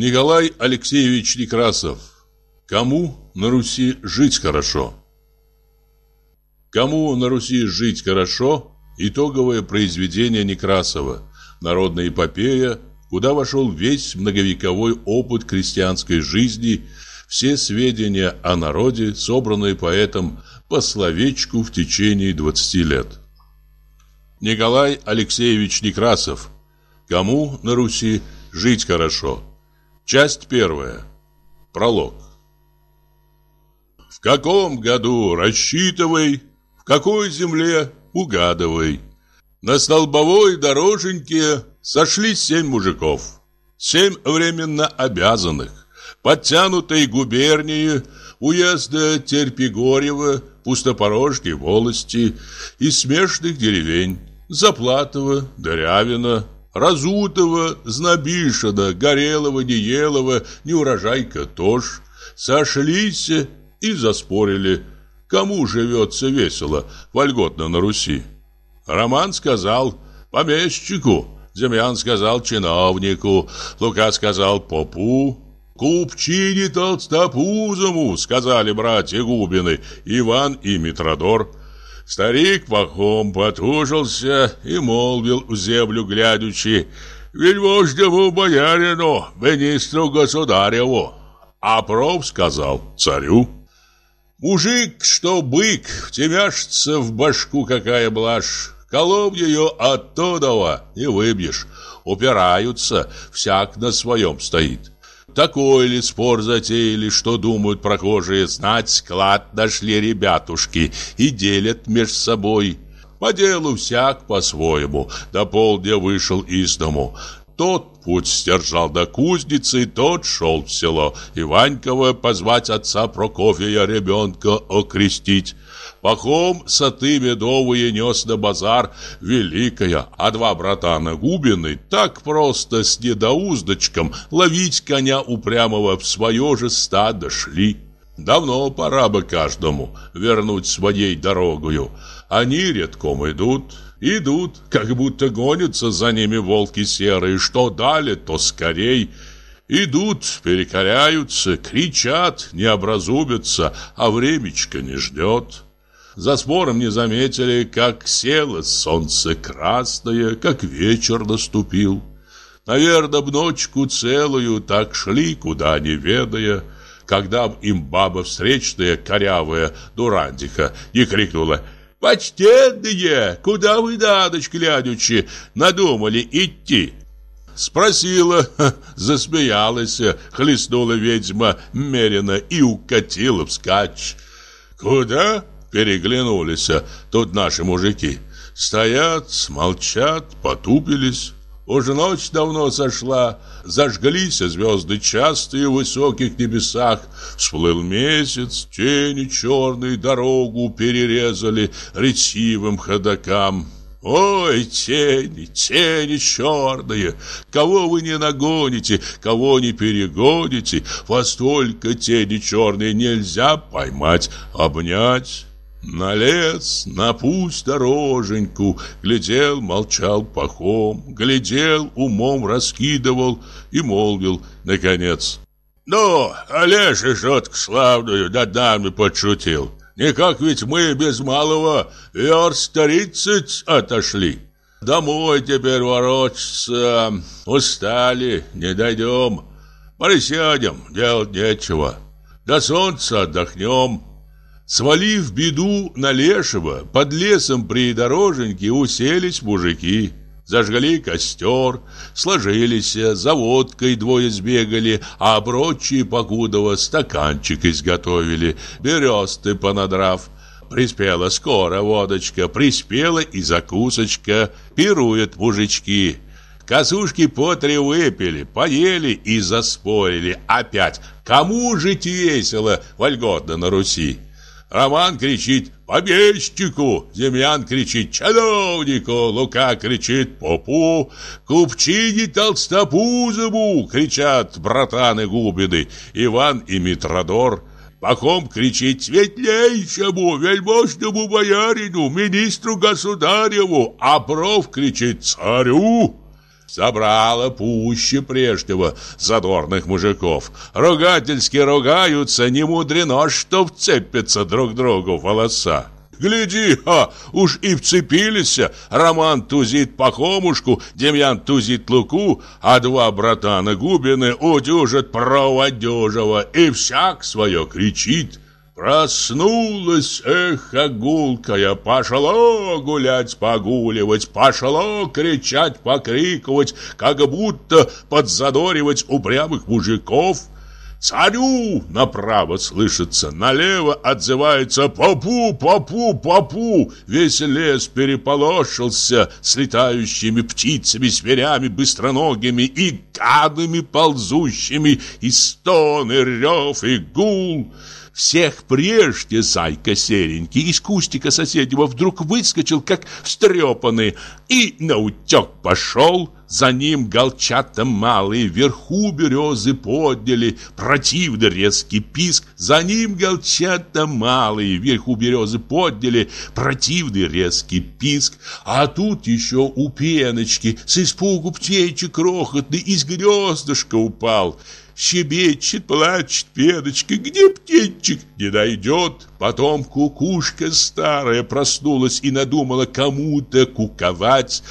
Николай Алексеевич Некрасов. Кому на Руси жить хорошо? Кому на Руси жить хорошо? Итоговое произведение Некрасова. Народная эпопея, куда вошел весь многовековой опыт крестьянской жизни, все сведения о народе, собранные поэтом по словечку в течение 20 лет. Николай Алексеевич Некрасов. Кому на Руси жить хорошо? Часть первая. Пролог. В каком году рассчитывай, в какой земле угадывай. На столбовой дороженьке сошлись семь мужиков. Семь временно обязанных. подтянутой губернии, уезда Терпигорева, Пустопорожней волости и смешных деревень Заплатова, Дырявина, Разутого, Знобишина, Горелого, Неелова, Неурожайка, тоже сошлись и заспорили, кому живется весело, вольготно на Руси. Роман сказал помещику, Демьян сказал чиновнику, Лука сказал попу, «Купчине толстопузому», — сказали братья Губины, Иван и Митродор — Старик пахом потужился и молвил в землю глядячи, «Вельможному боярину, министру государеву!» А проб сказал царю, «Мужик, что бык, втемяшится в башку какая блажь, колом ее оттудова не выбьешь, упираются, всяк на своем стоит». Такой ли спор затеяли, что думают прохожие, знать склад нашли ребятушки и делят между собой. По делу всяк по-своему, до полдня вышел из дому. Тот путь стержал до кузницы, тот шел в село Иваньково позвать отца Прокофья ребенка окрестить. Пахом саты медовые нес на базар великая, а два братана Губины так просто с недоуздочком ловить коня упрямого в свое же стадо шли. Давно пора бы каждому вернуть своей дорогою. Они редком идут, идут, как будто гонятся за ними волки серые, что дали, то скорей. Идут, перекоряются, кричат, не образумятся, а времечко не ждет за спором не заметили, как село солнце красное, как вечер наступил. Наверное, в ночку целую так шли, куда не ведая, когда им баба встречная, корявая дурандика, и крикнула «Почтенные, куда вы, дадочки глядючи, надумали идти?» Спросила, засмеялась, хлестнула ведьма меренно и укатила вскачь. «Куда?» Переглянулись а тут наши мужики. Стоят, молчат, потупились. Уже ночь давно сошла, зажглись звезды частые в высоких небесах. Всплыл месяц, тени черные дорогу перерезали ретивым ходокам. Ой, тени, тени черные, кого вы не нагоните, кого не перегоните, во столько тени черные нельзя поймать, обнять. На лес, на путь дороженьку Глядел, молчал пахом Глядел, умом раскидывал И молвил, наконец «Ну, Олеша шутку славную над нами подшутил Никак ведь мы без малого верст тридцать отошли Домой теперь ворочаться Устали, не дойдем Присядем, делать нечего До солнца отдохнем» Свалив беду на лешего, под лесом при дороженьке уселись мужики. Зажгли костер, сложились, за водкой двое сбегали, а прочие, покудова, стаканчик изготовили, бересты понадрав. Приспела скоро водочка, приспела и закусочка, пируют мужички. Косушки по три выпили, поели и заспорили опять. Кому жить весело, вольготно на Руси? Роман кричит «Помещику!» Землян кричит «Чиновнику!» Лука кричит «Попу!» Купчини Толстопузову кричат братаны Губины, Иван и Митродор. Пахом кричит «Светлейшему, вельможному боярину, министру государеву!» А Бров кричит «Царю!» Собрала пуще прежнего задорных мужиков. Ругательски ругаются, не мудрено, что вцепятся друг другу в волоса. Гляди, а, уж и вцепились. Роман тузит Пахомушку, Демьян тузит Луку, а два братана Губины удюжат проводежего и всяк свое кричит. Проснулась, эхо гулкая, пошло гулять, погуливать, пошло кричать, покрикивать, как будто подзадоривать упрямых мужиков. Царю направо слышится, налево отзывается «Попу, попу, попу!» Весь лес переполошился с летающими птицами, зверями, быстроногими и гадами ползущими, и стон, и рев, и гул — всех прежде зайка серенький из кустика соседнего вдруг выскочил, как встрепанный, и наутек пошел. За ним галчата малые, вверху березы подняли, противный резкий писк. За ним галчата малые, вверху березы подняли, противный резкий писк. А тут еще у пеночки с испугу птенчик крохотный из гнездышка упал щебечет, плачет педочка, где птенчик не найдет. Потом кукушка старая проснулась и надумала кому-то куковать,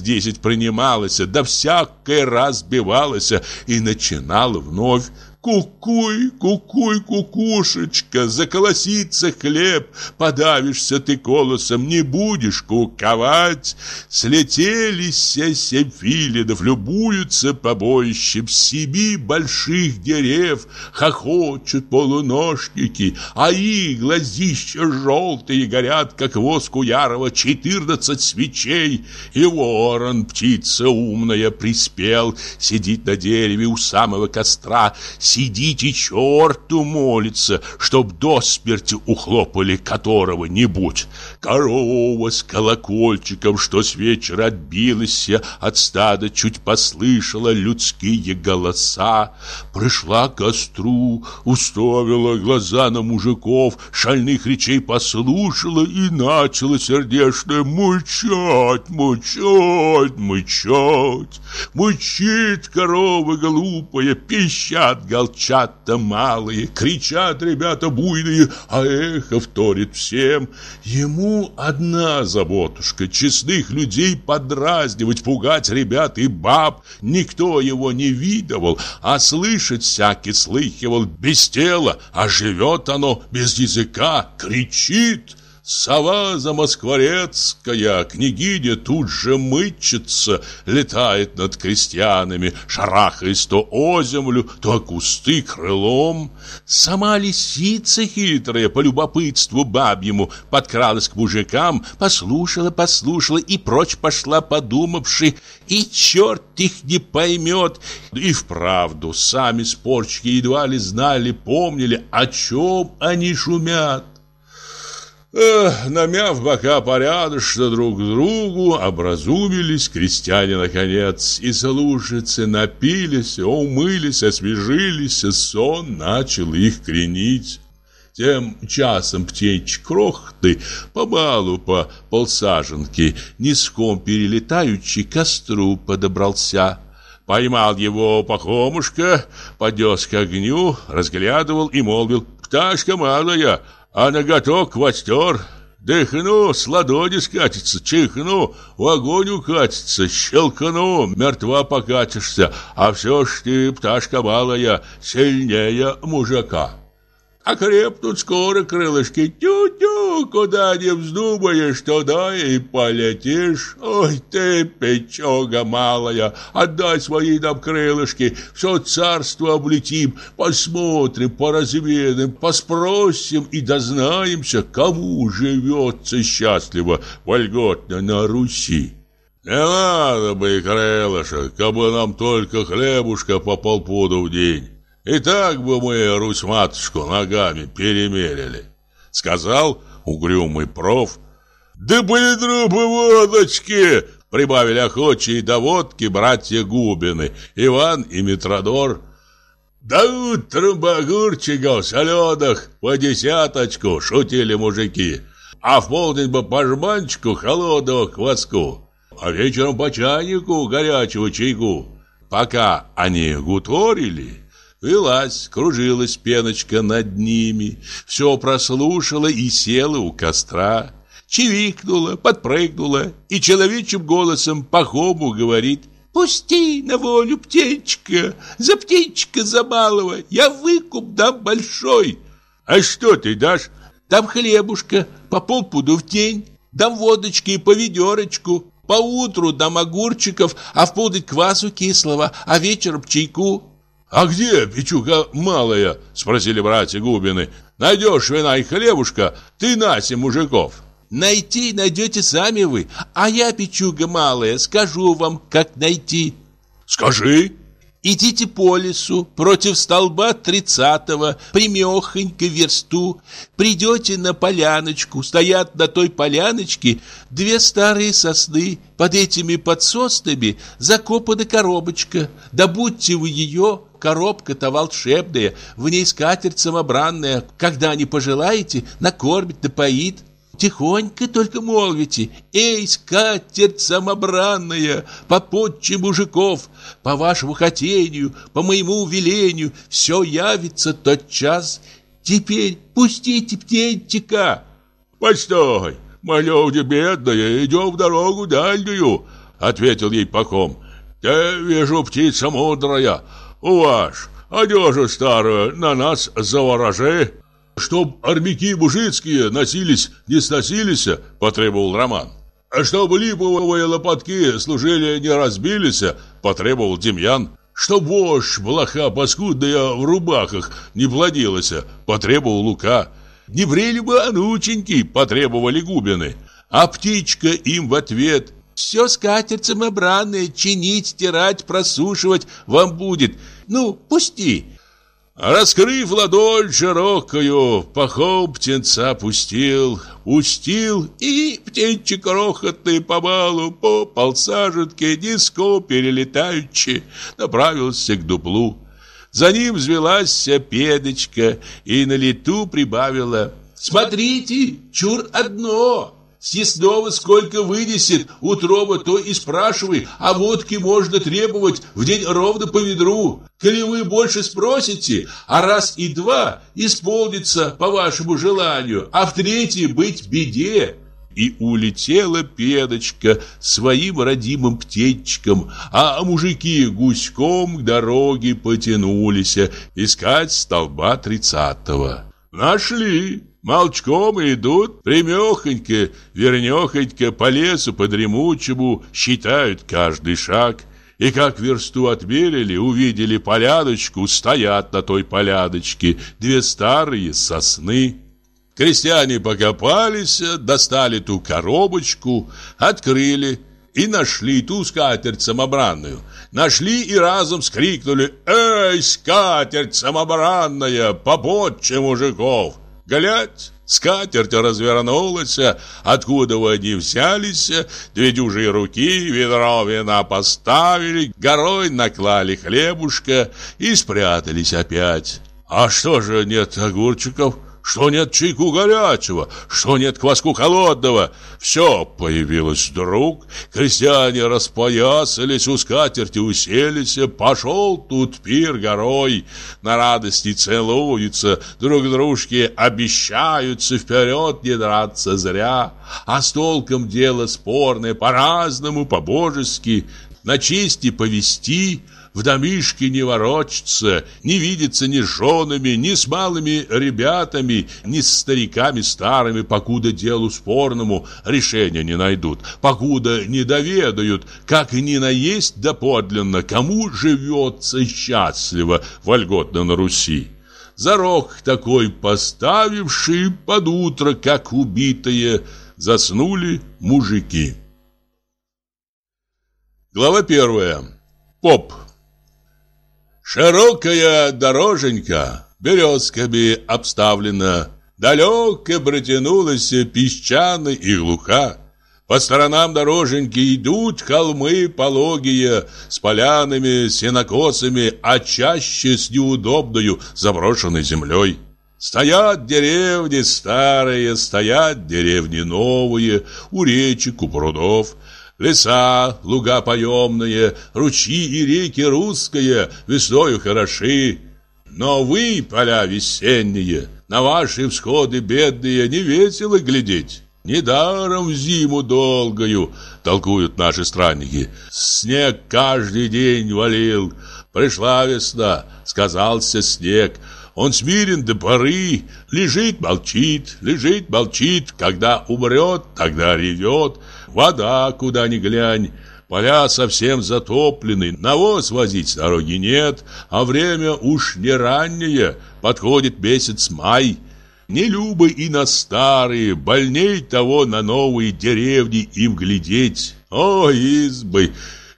десять принималась, да всякое разбивалась и начинала вновь. Кукуй, кукуй, кукушечка, заколосится хлеб, подавишься ты колосом, не будешь куковать. Слетелись семь филидов, любуются побоищем себе больших дерев, хохочут полуношники, а их глазища желтые горят, как воску ярого четырнадцать свечей. И ворон, птица умная, приспел, сидит на дереве у самого костра, сидите черту молится, чтоб до смерти ухлопали которого-нибудь. Корова с колокольчиком, что с вечера отбилась от стада, чуть послышала людские голоса. Пришла к костру, уставила глаза на мужиков, шальных речей послушала и начала сердечно мучать, мучать, мучать. Мучит корова глупая, пищат голова Голчат-то малые, кричат ребята буйные, а эхо вторит всем. Ему одна заботушка — честных людей подразнивать, пугать ребят и баб. Никто его не видывал, а слышать всякий слыхивал без тела, а живет оно без языка, кричит. Сова замоскворецкая, княгиня тут же мычится, летает над крестьянами, шарахаясь то о землю, то о кусты крылом. Сама лисица хитрая по любопытству бабьему подкралась к мужикам, послушала, послушала и прочь пошла, подумавши, и черт их не поймет. И вправду сами спорчики едва ли знали, помнили, о чем они шумят намяв бока порядочно друг к другу, образумились крестьяне наконец, и служицы напились, умылись, освежились, и сон начал их кренить. Тем часом птенчик крохты по балу по полсаженке, низком перелетающий к костру подобрался. Поймал его пахомушка, поднес к огню, разглядывал и молвил «Пташка малая, а ноготок хвостер. Дыхну, с ладони скатится, чихну, в огонь укатится, щелкну, мертва покатишься, а все ж ты, пташка малая, сильнее мужика» окрепнут а скоро крылышки. Тю-тю, куда не вздумаешь, туда и полетишь. Ой ты, печога малая, отдай свои нам крылышки, все царство облетим, посмотрим, поразведаем, поспросим и дознаемся, кому живется счастливо, вольготно на Руси. Не надо бы и крылышек, кабы нам только хлебушка по полпуда в день. И так бы мы Русь-матушку ногами перемерили, сказал угрюмый проф. Да были трупы водочки, прибавили охочие до водки братья Губины, Иван и Митродор. Да утром в соленых по десяточку шутили мужики, а в полдень бы по жманчику холодного кваску, а вечером по чайнику горячего чайку. Пока они гуторили, Вылась, кружилась пеночка над ними, все прослушала и села у костра. Чевикнула, подпрыгнула и человечьим голосом по Пахому говорит «Пусти на волю птенчика, за птенчика за я выкуп дам большой». «А что ты дашь?» «Дам хлебушка, по полпуду в день, дам водочки и по ведерочку, по утру дам огурчиков, а в полдень квасу кислого, а вечером чайку». «А где печуга малая?» – спросили братья Губины. «Найдешь вина и хлебушка, ты наси мужиков». «Найти найдете сами вы, а я, печуга малая, скажу вам, как найти». «Скажи!» Идите по лесу против столба тридцатого, примехонько версту. Придете на поляночку, стоят на той поляночке две старые сосны. Под этими подсостами закопана коробочка. Добудьте вы ее, коробка-то волшебная, в ней скатерть самобранная. Когда не пожелаете, накормит, напоит. Тихонько только молвите «Эй, скатерть самобранная, попотче мужиков, по вашему хотению, по моему велению, все явится тот час. Теперь пустите птенчика!» «Постой, малюди бедная, идем в дорогу дальнюю!» — ответил ей Пахом. «Я вижу птица мудрая, у ваш, одежу старую на нас заворожи!» «Чтоб армяки мужицкие носились, не сносились», – потребовал Роман. «А чтобы липовые лопатки служили, не разбились», – потребовал Демьян. «Чтоб вошь, блоха паскудная в рубахах не плодилась», – потребовал Лука. «Не брели бы анученьки», – потребовали Губины. А птичка им в ответ все скатерцем обранное а чинить, стирать, просушивать вам будет. Ну, пусти. Раскрыв ладонь широкую, пахом птенца пустил, пустил, и птенчик по балу по полсаженке диско перелетаючи направился к дуплу. За ним взвелась педочка и на лету прибавила «Смотрите, чур одно!» Сеснова сколько вынесет, утроба то и спрашивай, а водки можно требовать в день ровно по ведру. Коли вы больше спросите, а раз и два исполнится по вашему желанию, а в третий быть беде. И улетела педочка своим родимым птенчиком, а мужики гуськом к дороге потянулись искать столба тридцатого. Нашли! Молчком идут, примехонько, вернехонько по лесу подремучему, считают каждый шаг. И как версту отмерили, увидели полядочку, стоят на той полядочке две старые сосны. Крестьяне покопались, достали ту коробочку, открыли и нашли ту скатерть самобранную. Нашли и разом скрикнули «Эй, скатерть самобранная, побольше мужиков!» Глядь, скатерть развернулась, откуда вы они взялись, две дюжие руки, ведро вина поставили, горой наклали хлебушка и спрятались опять. А что же нет огурчиков? что нет чайку горячего, что нет кваску холодного. Все появилось вдруг, крестьяне распоясались, у скатерти уселись, пошел тут пир горой. На радости целуются, друг дружке обещаются вперед не драться зря. А с толком дело спорное, по-разному, по-божески, на чести повести – в домишке не ворочится, не видится ни с женами, ни с малыми ребятами, ни с стариками старыми, покуда делу спорному решения не найдут, покуда не доведают, как и не наесть доподлинно, кому живется счастливо, вольготно на Руси. Зарок такой поставивший под утро, как убитые, заснули мужики. Глава первая. Поп. Широкая дороженька, березками обставлена, Далеко протянулась песчаной и глуха. По сторонам дороженьки идут холмы пологие С полянами, сенокосами, а чаще с неудобною заброшенной землей. Стоят деревни старые, стоят деревни новые, у речек, у прудов, Леса, луга поемные, ручьи и реки русские весною хороши. Но вы, поля весенние, на ваши всходы бедные не весело глядеть. Недаром зиму долгою, толкуют наши странники. Снег каждый день валил. Пришла весна, сказался снег. Он смирен до поры, лежит, молчит, лежит, молчит. Когда умрет, тогда ревет вода куда ни глянь. Поля совсем затоплены, навоз возить с дороги нет, а время уж не раннее, подходит месяц май. Не любы и на старые, больней того на новые деревни им глядеть. О, избы,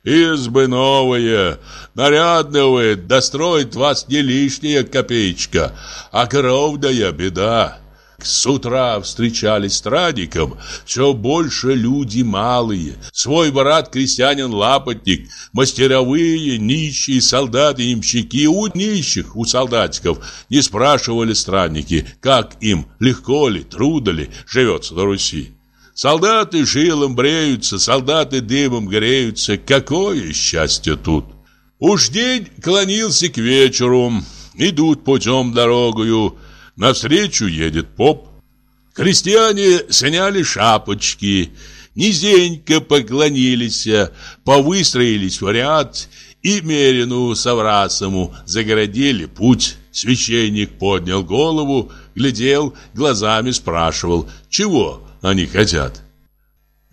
избы новые, нарядные, достроит вас не лишняя копеечка, а кровная беда с утра встречались с все больше люди малые. Свой брат крестьянин-лапотник, мастеровые, нищие, солдаты, имщики. У нищих, у солдатиков не спрашивали странники, как им, легко ли, трудно ли живется на Руси. Солдаты жилом бреются, солдаты дымом греются. Какое счастье тут! Уж день клонился к вечеру. Идут путем дорогою, Навстречу едет поп. Крестьяне сняли шапочки, низенько поклонились, повыстроились в ряд и Мерину Саврасому загородили путь. Священник поднял голову, глядел, глазами спрашивал, чего они хотят.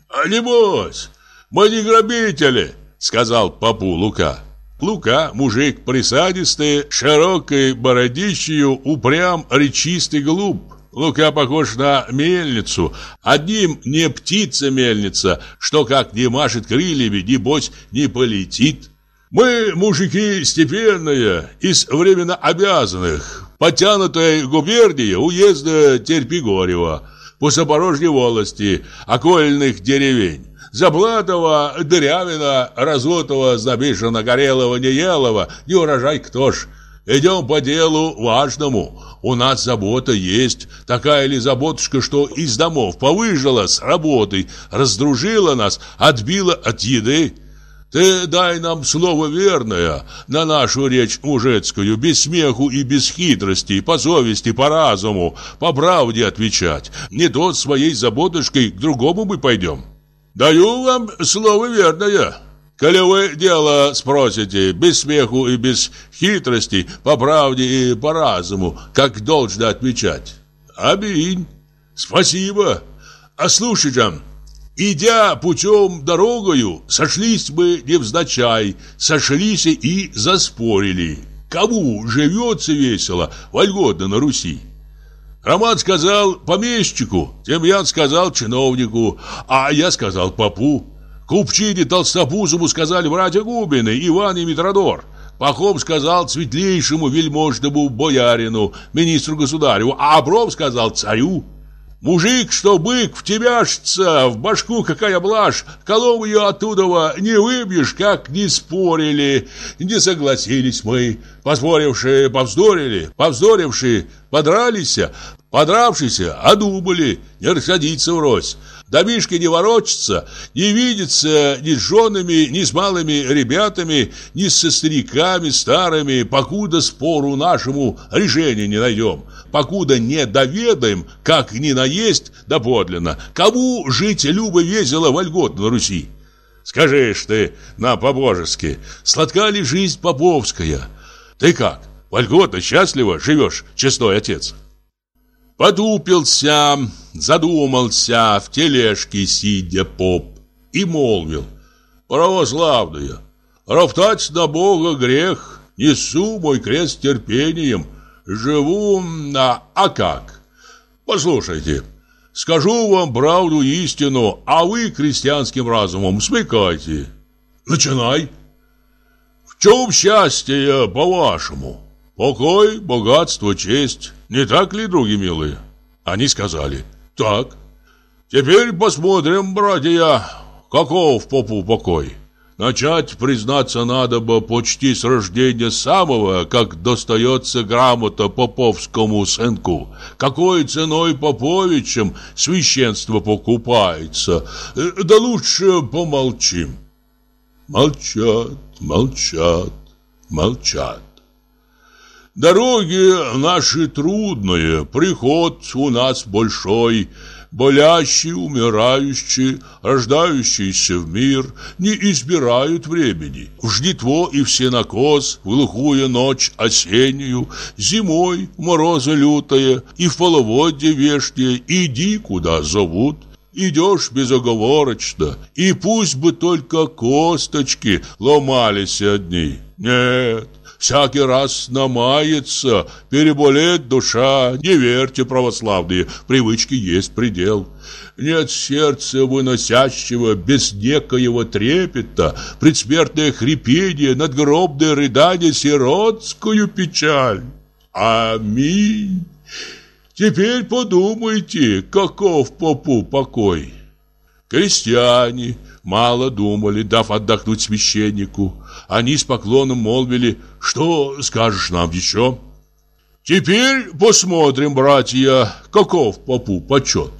«А небось, мы не грабители!» — сказал папу Лука. Лука, мужик присадистый, широкой бородищею, упрям, речистый глуп. Лука похож на мельницу. Одним не птица-мельница, что как не машет крыльями, небось не полетит. Мы, мужики, степенные, из временно обязанных, потянутой губернии уезда Терпигорева, по Запорожье волости, окольных деревень. Заблатова, Дырявина, Разутова, Забишина, горелого, неелого, не урожай кто ж. Идем по делу важному. У нас забота есть. Такая ли заботушка, что из домов повыжила с работой, раздружила нас, отбила от еды? Ты дай нам слово верное на нашу речь мужицкую, без смеху и без хитрости, по совести, по разуму, по правде отвечать. Не тот своей заботушкой к другому мы пойдем. Даю вам слово верное. Коли вы дело спросите, без смеху и без хитрости, по правде и по разуму, как должно отвечать. Аминь. Спасибо. А слушайте, идя путем дорогою, сошлись мы невзначай, сошлись и заспорили. Кому живется весело, вольготно на Руси? Роман сказал помещику, Демьян сказал чиновнику, а я сказал попу. Купчине толстобузову сказали братья Губины, Иван и Митродор. Пахом сказал светлейшему вельможному боярину, министру государю, а Обров сказал царю. Мужик, что бык, в тебя жца, в башку какая блажь, колом ее оттудова не выбьешь, как не спорили, не согласились мы, поспорившие повздорили, повздорившие подрались, подравшиеся одумали, не расходиться врозь, Домишки не ворочится, не видится ни с женами, ни с малыми ребятами, ни со стариками старыми, покуда спору нашему решения не найдем, покуда не доведаем, как ни наесть доподлинно, кому жить любо весело вольготно на Руси. Скажешь ты на по-божески, сладка ли жизнь поповская? Ты как, вольготно, счастливо живешь, честной отец?» Подупился, задумался в тележке, сидя поп, и молвил. Православные, роптать на Бога грех, несу мой крест терпением, живу на... а как? Послушайте, скажу вам правду истину, а вы крестьянским разумом смекайте. Начинай. В чем счастье, по-вашему? Покой, богатство, честь. Не так ли, други милые? Они сказали, так. Теперь посмотрим, братья, каков попу покой. Начать, признаться, надо бы почти с рождения самого, как достается грамота поповскому сынку. Какой ценой поповичем священство покупается. Да лучше помолчим. Молчат, молчат, молчат. Дороги наши трудные, приход у нас большой, болящие, умирающие, рождающиеся в мир, не избирают времени. В жнитво и всенакос, в глухую ночь осеннюю, зимой в морозы лютое, и в половодье вешние. иди, куда зовут. Идешь безоговорочно, и пусть бы только косточки ломались одни. Нет, Всякий раз намается, переболеет душа. Не верьте, православные, привычки есть предел. Нет сердца выносящего без некоего трепета, предсмертное хрипение, надгробное рыдание, сиротскую печаль. Аминь. Теперь подумайте, каков попу покой. Крестьяне, мало думали, дав отдохнуть священнику. Они с поклоном молвили, что скажешь нам еще? Теперь посмотрим, братья, каков попу почет.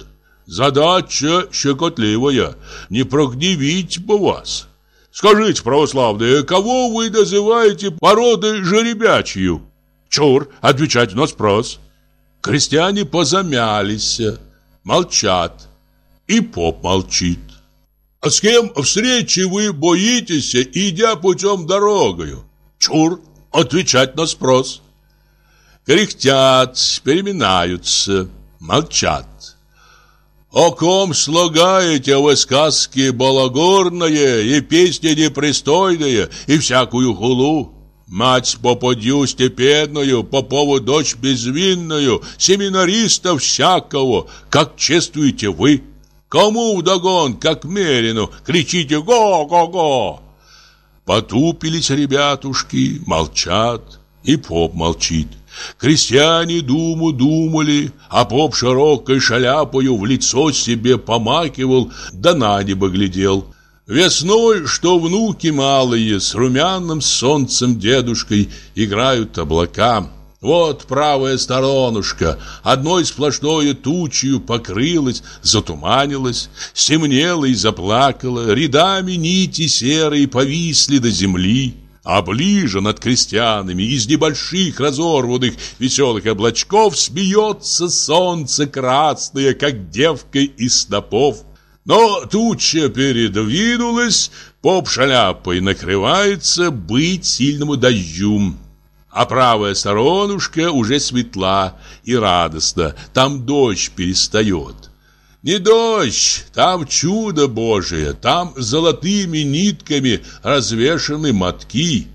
Задача щекотливая, не прогневить бы вас. Скажите, православные, кого вы называете породой жеребячью? Чур, отвечать на спрос. Крестьяне позамялись, молчат. И поп молчит. А с кем встречи вы боитесь, идя путем дорогою? Чур, отвечать на спрос. Кряхтят, переминаются, молчат. О ком слагаете вы сказки балагорные и песни непристойные и всякую хулу? Мать попадью степенную, попову дочь безвинную, семинаристов всякого, как чествуете вы?» Кому вдогон, как Мерину, кричите «Го-го-го!» Потупились ребятушки, молчат, и поп молчит. Крестьяне думу думали, а поп широкой шаляпою в лицо себе помакивал, да на небо глядел. Весной, что внуки малые с румяным солнцем дедушкой играют облакам. Вот правая сторонушка, одной сплошной тучью покрылась, затуманилась, стемнела и заплакала, рядами нити серые повисли до земли. А ближе над крестьянами из небольших разорванных веселых облачков смеется солнце красное, как девка из снопов. Но туча передвинулась, поп шаляпой накрывается, быть сильному даю а правая сторонушка уже светла и радостна, там дождь перестает. Не дождь, там чудо Божие, там золотыми нитками развешаны мотки.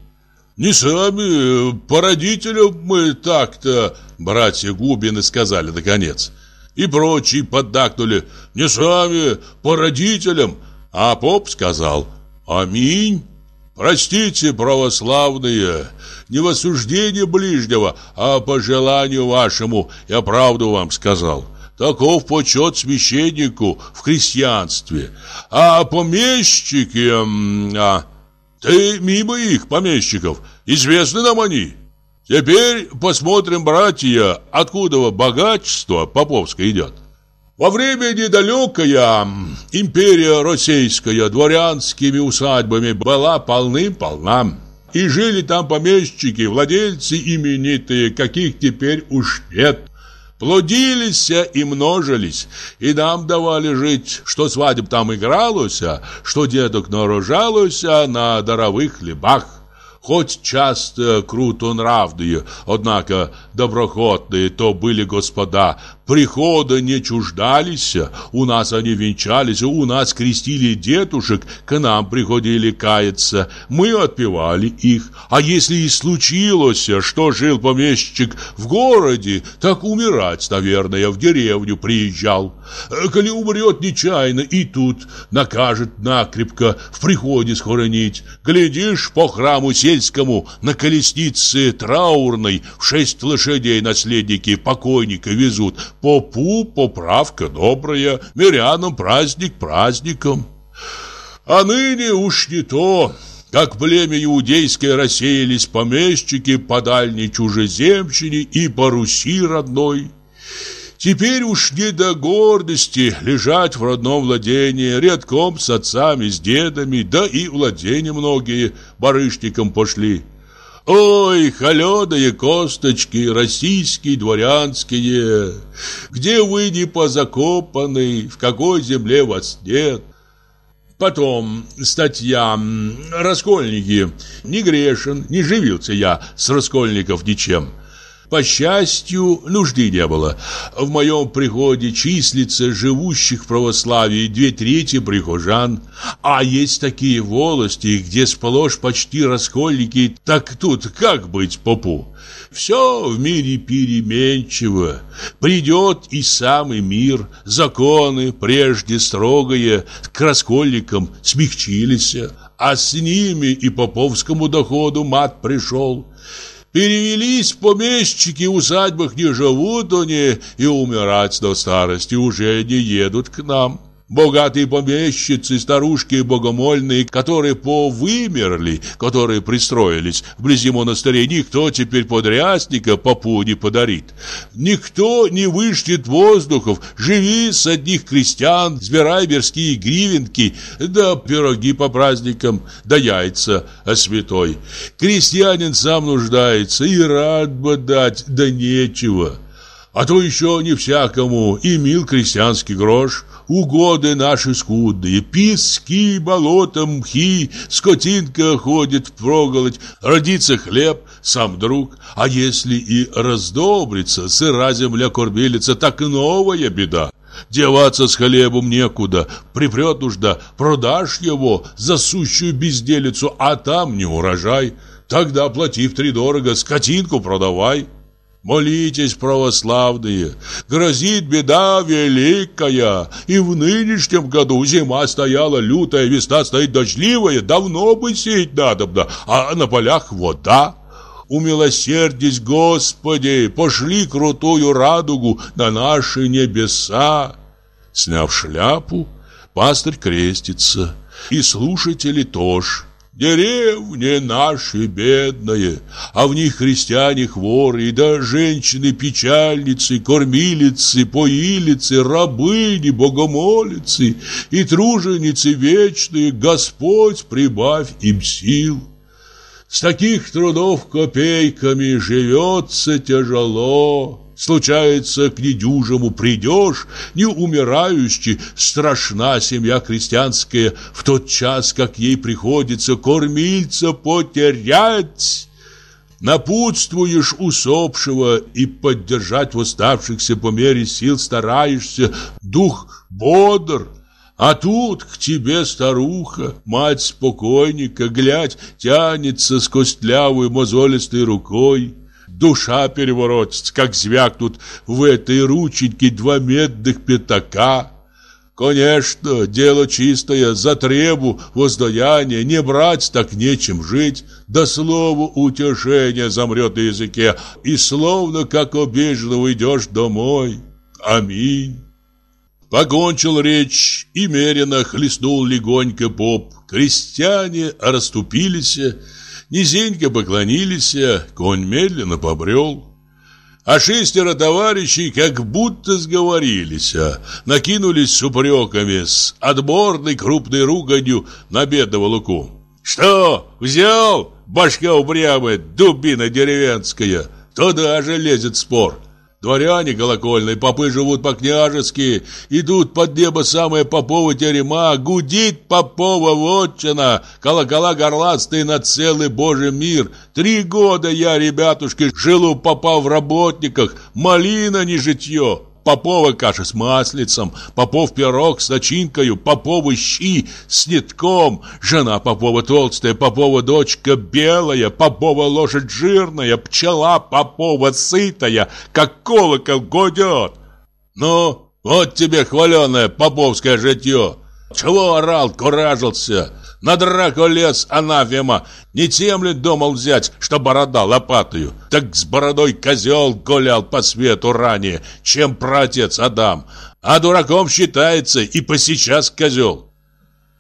Не сами, по родителям мы так-то, братья Губины сказали наконец. И прочие поддакнули, не сами, по родителям. А поп сказал, аминь. Простите, православные, не в осуждение ближнего, а по желанию вашему я правду вам сказал. Таков почет священнику в христианстве. А помещики... А, ты мимо их, помещиков, известны нам они. Теперь посмотрим, братья, откуда богатство поповское идет. Во время недалекая империя российская дворянскими усадьбами была полным-полна. И жили там помещики, владельцы именитые, каких теперь уж нет. Плодились и множились, и нам давали жить, что свадеб там игралось, а что дедок нарожалось а на даровых хлебах хоть часто круто нравные, однако доброхотные, то были господа, прихода не чуждались, у нас они венчались, у нас крестили дедушек, к нам приходили каяться, мы отпевали их. А если и случилось, что жил помещик в городе, так умирать, наверное, в деревню приезжал. Э, коли умрет нечаянно, и тут накажет накрепко в приходе схоронить. Глядишь, по храму сельскому на колеснице траурной в шесть лошадей наследники покойника везут, Попу поправка добрая, мирянам праздник праздником. А ныне уж не то, как племя иудейское рассеялись помещики по дальней чужеземщине и по Руси родной. Теперь уж не до гордости лежать в родном владении, редком с отцами, с дедами, да и владения многие барышником пошли. Ой, холеные косточки, российские, дворянские, Где вы не позакопаны, в какой земле вас нет? Потом статья «Раскольники». Не грешен, не живился я с раскольников ничем. По счастью, нужды не было. В моем приходе числится живущих в православии две трети прихожан. А есть такие волости, где сплошь почти раскольники. Так тут как быть попу? Все в мире переменчиво. Придет и самый мир. Законы, прежде строгое, к раскольникам смягчились. А с ними и поповскому доходу мат пришел. Перевелись помещики, в усадьбах не живут они и умирать до старости уже не едут к нам. Богатые помещицы, старушки богомольные, которые повымерли, которые пристроились вблизи монастырей, никто теперь подрясника попу не подарит. Никто не вышлет воздухов, живи с одних крестьян, сбирай мирские гривенки, да пироги по праздникам, да яйца о святой. Крестьянин сам нуждается и рад бы дать, да нечего. А то еще не всякому и мил крестьянский грош, угоды наши скудные, пески, болота, мхи, скотинка ходит в проголодь, родится хлеб, сам друг, а если и раздобрится, сыра земля кормилица, так новая беда. Деваться с хлебом некуда, припрет нужда, продашь его за сущую безделицу, а там не урожай. Тогда плати втридорого, скотинку продавай. Молитесь, православные, грозит беда великая, и в нынешнем году зима стояла лютая, весна стоит дождливая, давно бы сеять надобно, а на полях вода. Умилосердись, Господи, пошли крутую радугу на наши небеса. Сняв шляпу, пастырь крестится, и слушатели тоже. Деревни наши бедные, а в них христиане хворые, да женщины печальницы, кормилицы, поилицы, рабыни, богомолицы и труженицы вечные, Господь прибавь им сил. С таких трудов копейками живется тяжело. Случается, к недюжему придешь, не умирающий, страшна семья крестьянская, в тот час, как ей приходится кормиться, потерять. Напутствуешь усопшего и поддержать восставшихся по мере сил стараешься, дух бодр, а тут к тебе старуха, мать спокойника, глядь, тянется с костлявой мозолистой рукой душа переворотится, как звякнут в этой рученьке два медных пятака. Конечно, дело чистое, за требу воздаяния, не брать так нечем жить, да слово утешение замрет на языке, и словно как обиженно уйдешь домой. Аминь. Покончил речь и меренно хлестнул легонько поп. Крестьяне расступились Низенько поклонились, а конь медленно побрел. А шестеро товарищей как будто сговорились, а накинулись с упреками, с отборной крупной руганью на бедного Луку. «Что, взял? Башка упрямая, дубина деревенская!» Туда же лезет спор. Дворяне колокольные, попы живут по-княжески, идут под небо самые поповы терема, гудит попова вотчина, колокола горластые на целый божий мир. Три года я, ребятушки, жил у попа в работниках, малина не житье» попова каша с маслицем, попов пирог с начинкою, поповы щи с нитком, жена попова толстая, попова дочка белая, попова лошадь жирная, пчела попова сытая, как колокол гудет. Ну, вот тебе хваленое поповское житье. Чего орал, куражился? На драку лез анафема. Не землю думал взять, что борода лопатою. Так с бородой козел гулял по свету ранее, чем протец Адам. А дураком считается и по сейчас козел.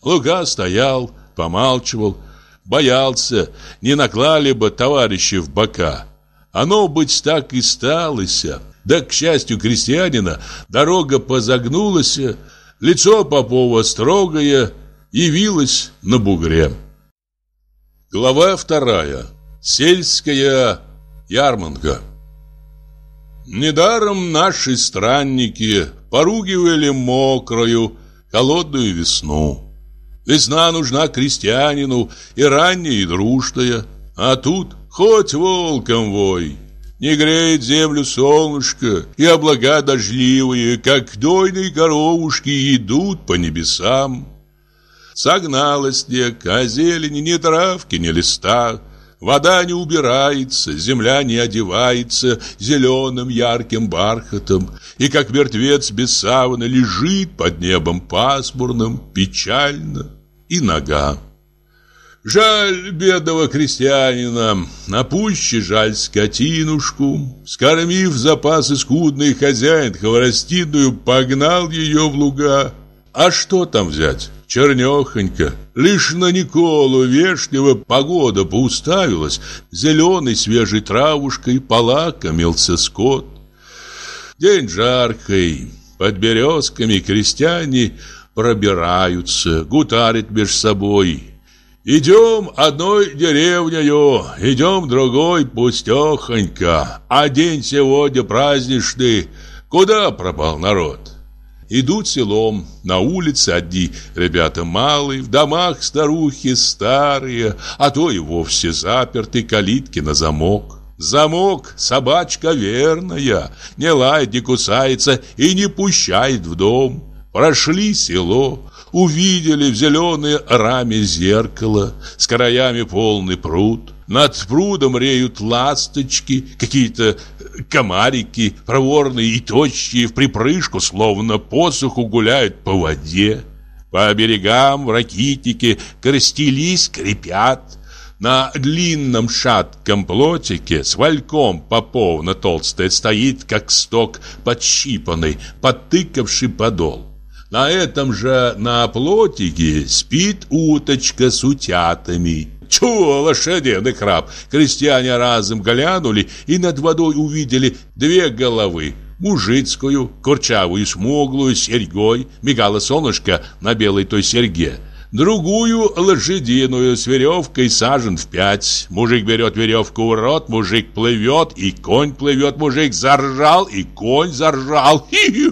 Луга стоял, помалчивал, боялся, не наклали бы товарищи в бока. Оно, быть, так и сталося. Да, к счастью крестьянина, дорога позагнулась, лицо Попова строгое, явилась на бугре. Глава вторая. Сельская ярмарка. Недаром наши странники поругивали мокрую, холодную весну. Весна нужна крестьянину и ранняя, и дружная. А тут хоть волком вой. Не греет землю солнышко, и облака дождливые, как дойные коровушки, идут по небесам. Согнала снег, а зелени ни травки, ни листа. Вода не убирается, земля не одевается зеленым ярким бархатом, и как мертвец без савана лежит под небом пасмурным, печально и нога. Жаль бедного крестьянина, а пуще жаль скотинушку. Скормив запасы скудный хозяин хворостиную, погнал ее в луга. А что там взять? чернехонько. Лишь на Николу Вешнего погода поуставилась, зеленой свежей травушкой полакомился скот. День жаркий, под березками крестьяне пробираются, гутарят меж собой. Идем одной деревнею, идем другой пустехонько, а день сегодня праздничный, куда пропал народ? Идут селом, на улице одни ребята малые, в домах старухи старые, а то и вовсе заперты калитки на замок. Замок собачка верная, не лает, не кусается и не пущает в дом. Прошли село, увидели в зеленой раме зеркало, с краями полный пруд. Над прудом реют ласточки, какие-то комарики, проворные и тощие, в припрыжку, словно посуху гуляют по воде. По берегам в ракитики крестили скрипят. На длинном шатком плотике с вальком поповна толстая стоит, как сток подщипанный, подтыкавший подол. На этом же на плотике спит уточка с утятами чула лошадиный краб? Крестьяне разом глянули и над водой увидели две головы. Мужицкую, курчавую, смуглую, серьгой. Мигало солнышко на белой той серьге другую лошадиную с веревкой сажен в пять. Мужик берет веревку в рот, мужик плывет, и конь плывет, мужик заржал, и конь заржал. хи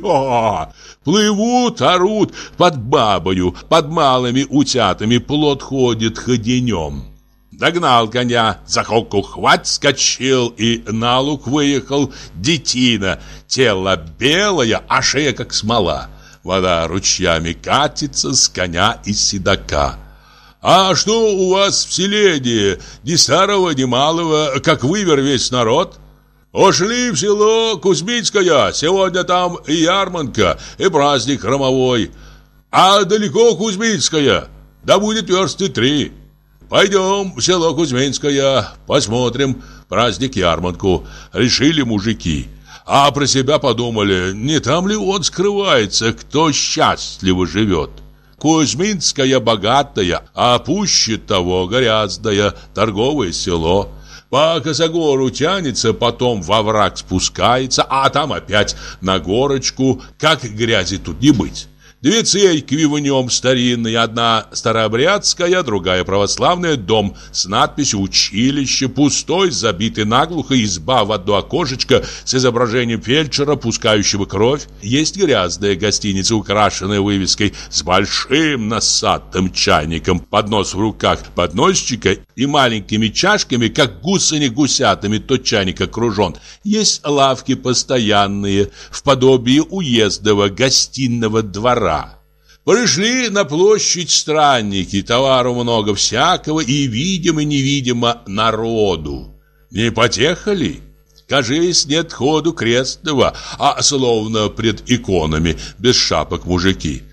Плывут, орут под бабою, под малыми утятами, плод ходит ходенем. Догнал коня, за холку хвать скочил и на луг выехал. Детина, тело белое, а шея как смола вода ручьями катится с коня и седока. «А что у вас в селении, ни старого, ни малого, как вывер весь народ?» «Ушли в село Кузьминское, сегодня там и ярмарка, и праздник хромовой. А далеко Кузьминское, да будет версты три. Пойдем в село Кузьминское, посмотрим праздник ярмарку», — решили мужики а про себя подумали, не там ли он скрывается, кто счастливо живет. Кузьминская богатая, а пуще того грязное торговое село. По Косогору тянется, потом во враг спускается, а там опять на горочку, как грязи тут не быть. Две церкви в нем старинные, одна старообрядская, другая православная, дом с надписью «Училище», пустой, забитый наглухо, изба в одно окошечко с изображением фельдшера, пускающего кровь. Есть грязная гостиница, украшенная вывеской с большим носатым чайником, поднос в руках подносчика и маленькими чашками, как гусени гусятами, то чайник окружен. Есть лавки постоянные, в подобии уездного гостиного двора двора. Пришли на площадь странники, товару много всякого и видимо, невидимо народу. Не потехали? Кажись, нет ходу крестного, а словно пред иконами, без шапок мужики.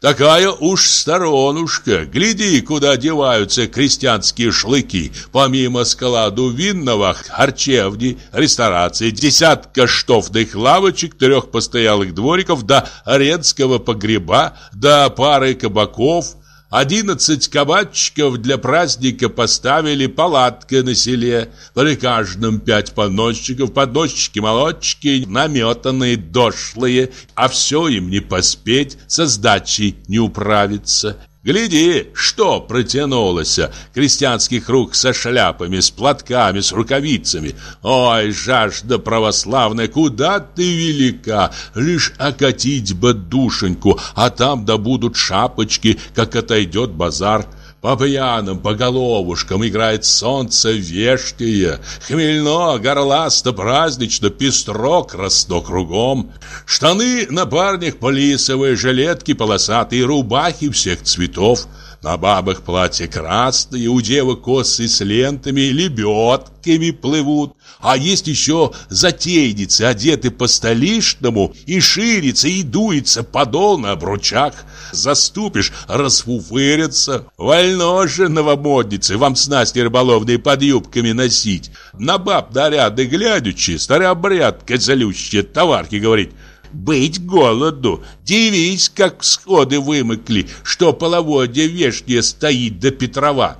Такая уж сторонушка. Гляди, куда деваются крестьянские шлыки. Помимо складу винного, харчевни, ресторации, десятка штофных лавочек, трех постоялых двориков, до арендского погреба, до пары кабаков – Одиннадцать кабачков для праздника поставили палатка на селе. При каждом пять подносчиков, подносчики-молодчики, наметанные, дошлые. А все им не поспеть, со сдачей не управиться. Гляди, что протянулось крестьянских рук со шляпами, с платками, с рукавицами. Ой, жажда православная, куда ты велика, лишь окатить бы душеньку, а там да будут шапочки, как отойдет базар. По пьянам, по головушкам играет солнце вешкие, Хмельно, горласто, празднично, пестро, красто кругом. Штаны на парнях полисовые, жилетки полосатые, рубахи всех цветов — на бабах платья красные, у девок косы с лентами, лебедками плывут. А есть еще затейницы, одеты по-столичному, и ширится, и дуется подол на обручах. Заступишь, расфуфырятся. Вольно же, новомодницы, вам снасти рыболовные под юбками носить. На баб наряды глядячи, старообрядка залющая, товарки говорить быть голоду. Дивись, как сходы вымыкли, что половодье вешнее стоит до Петрова.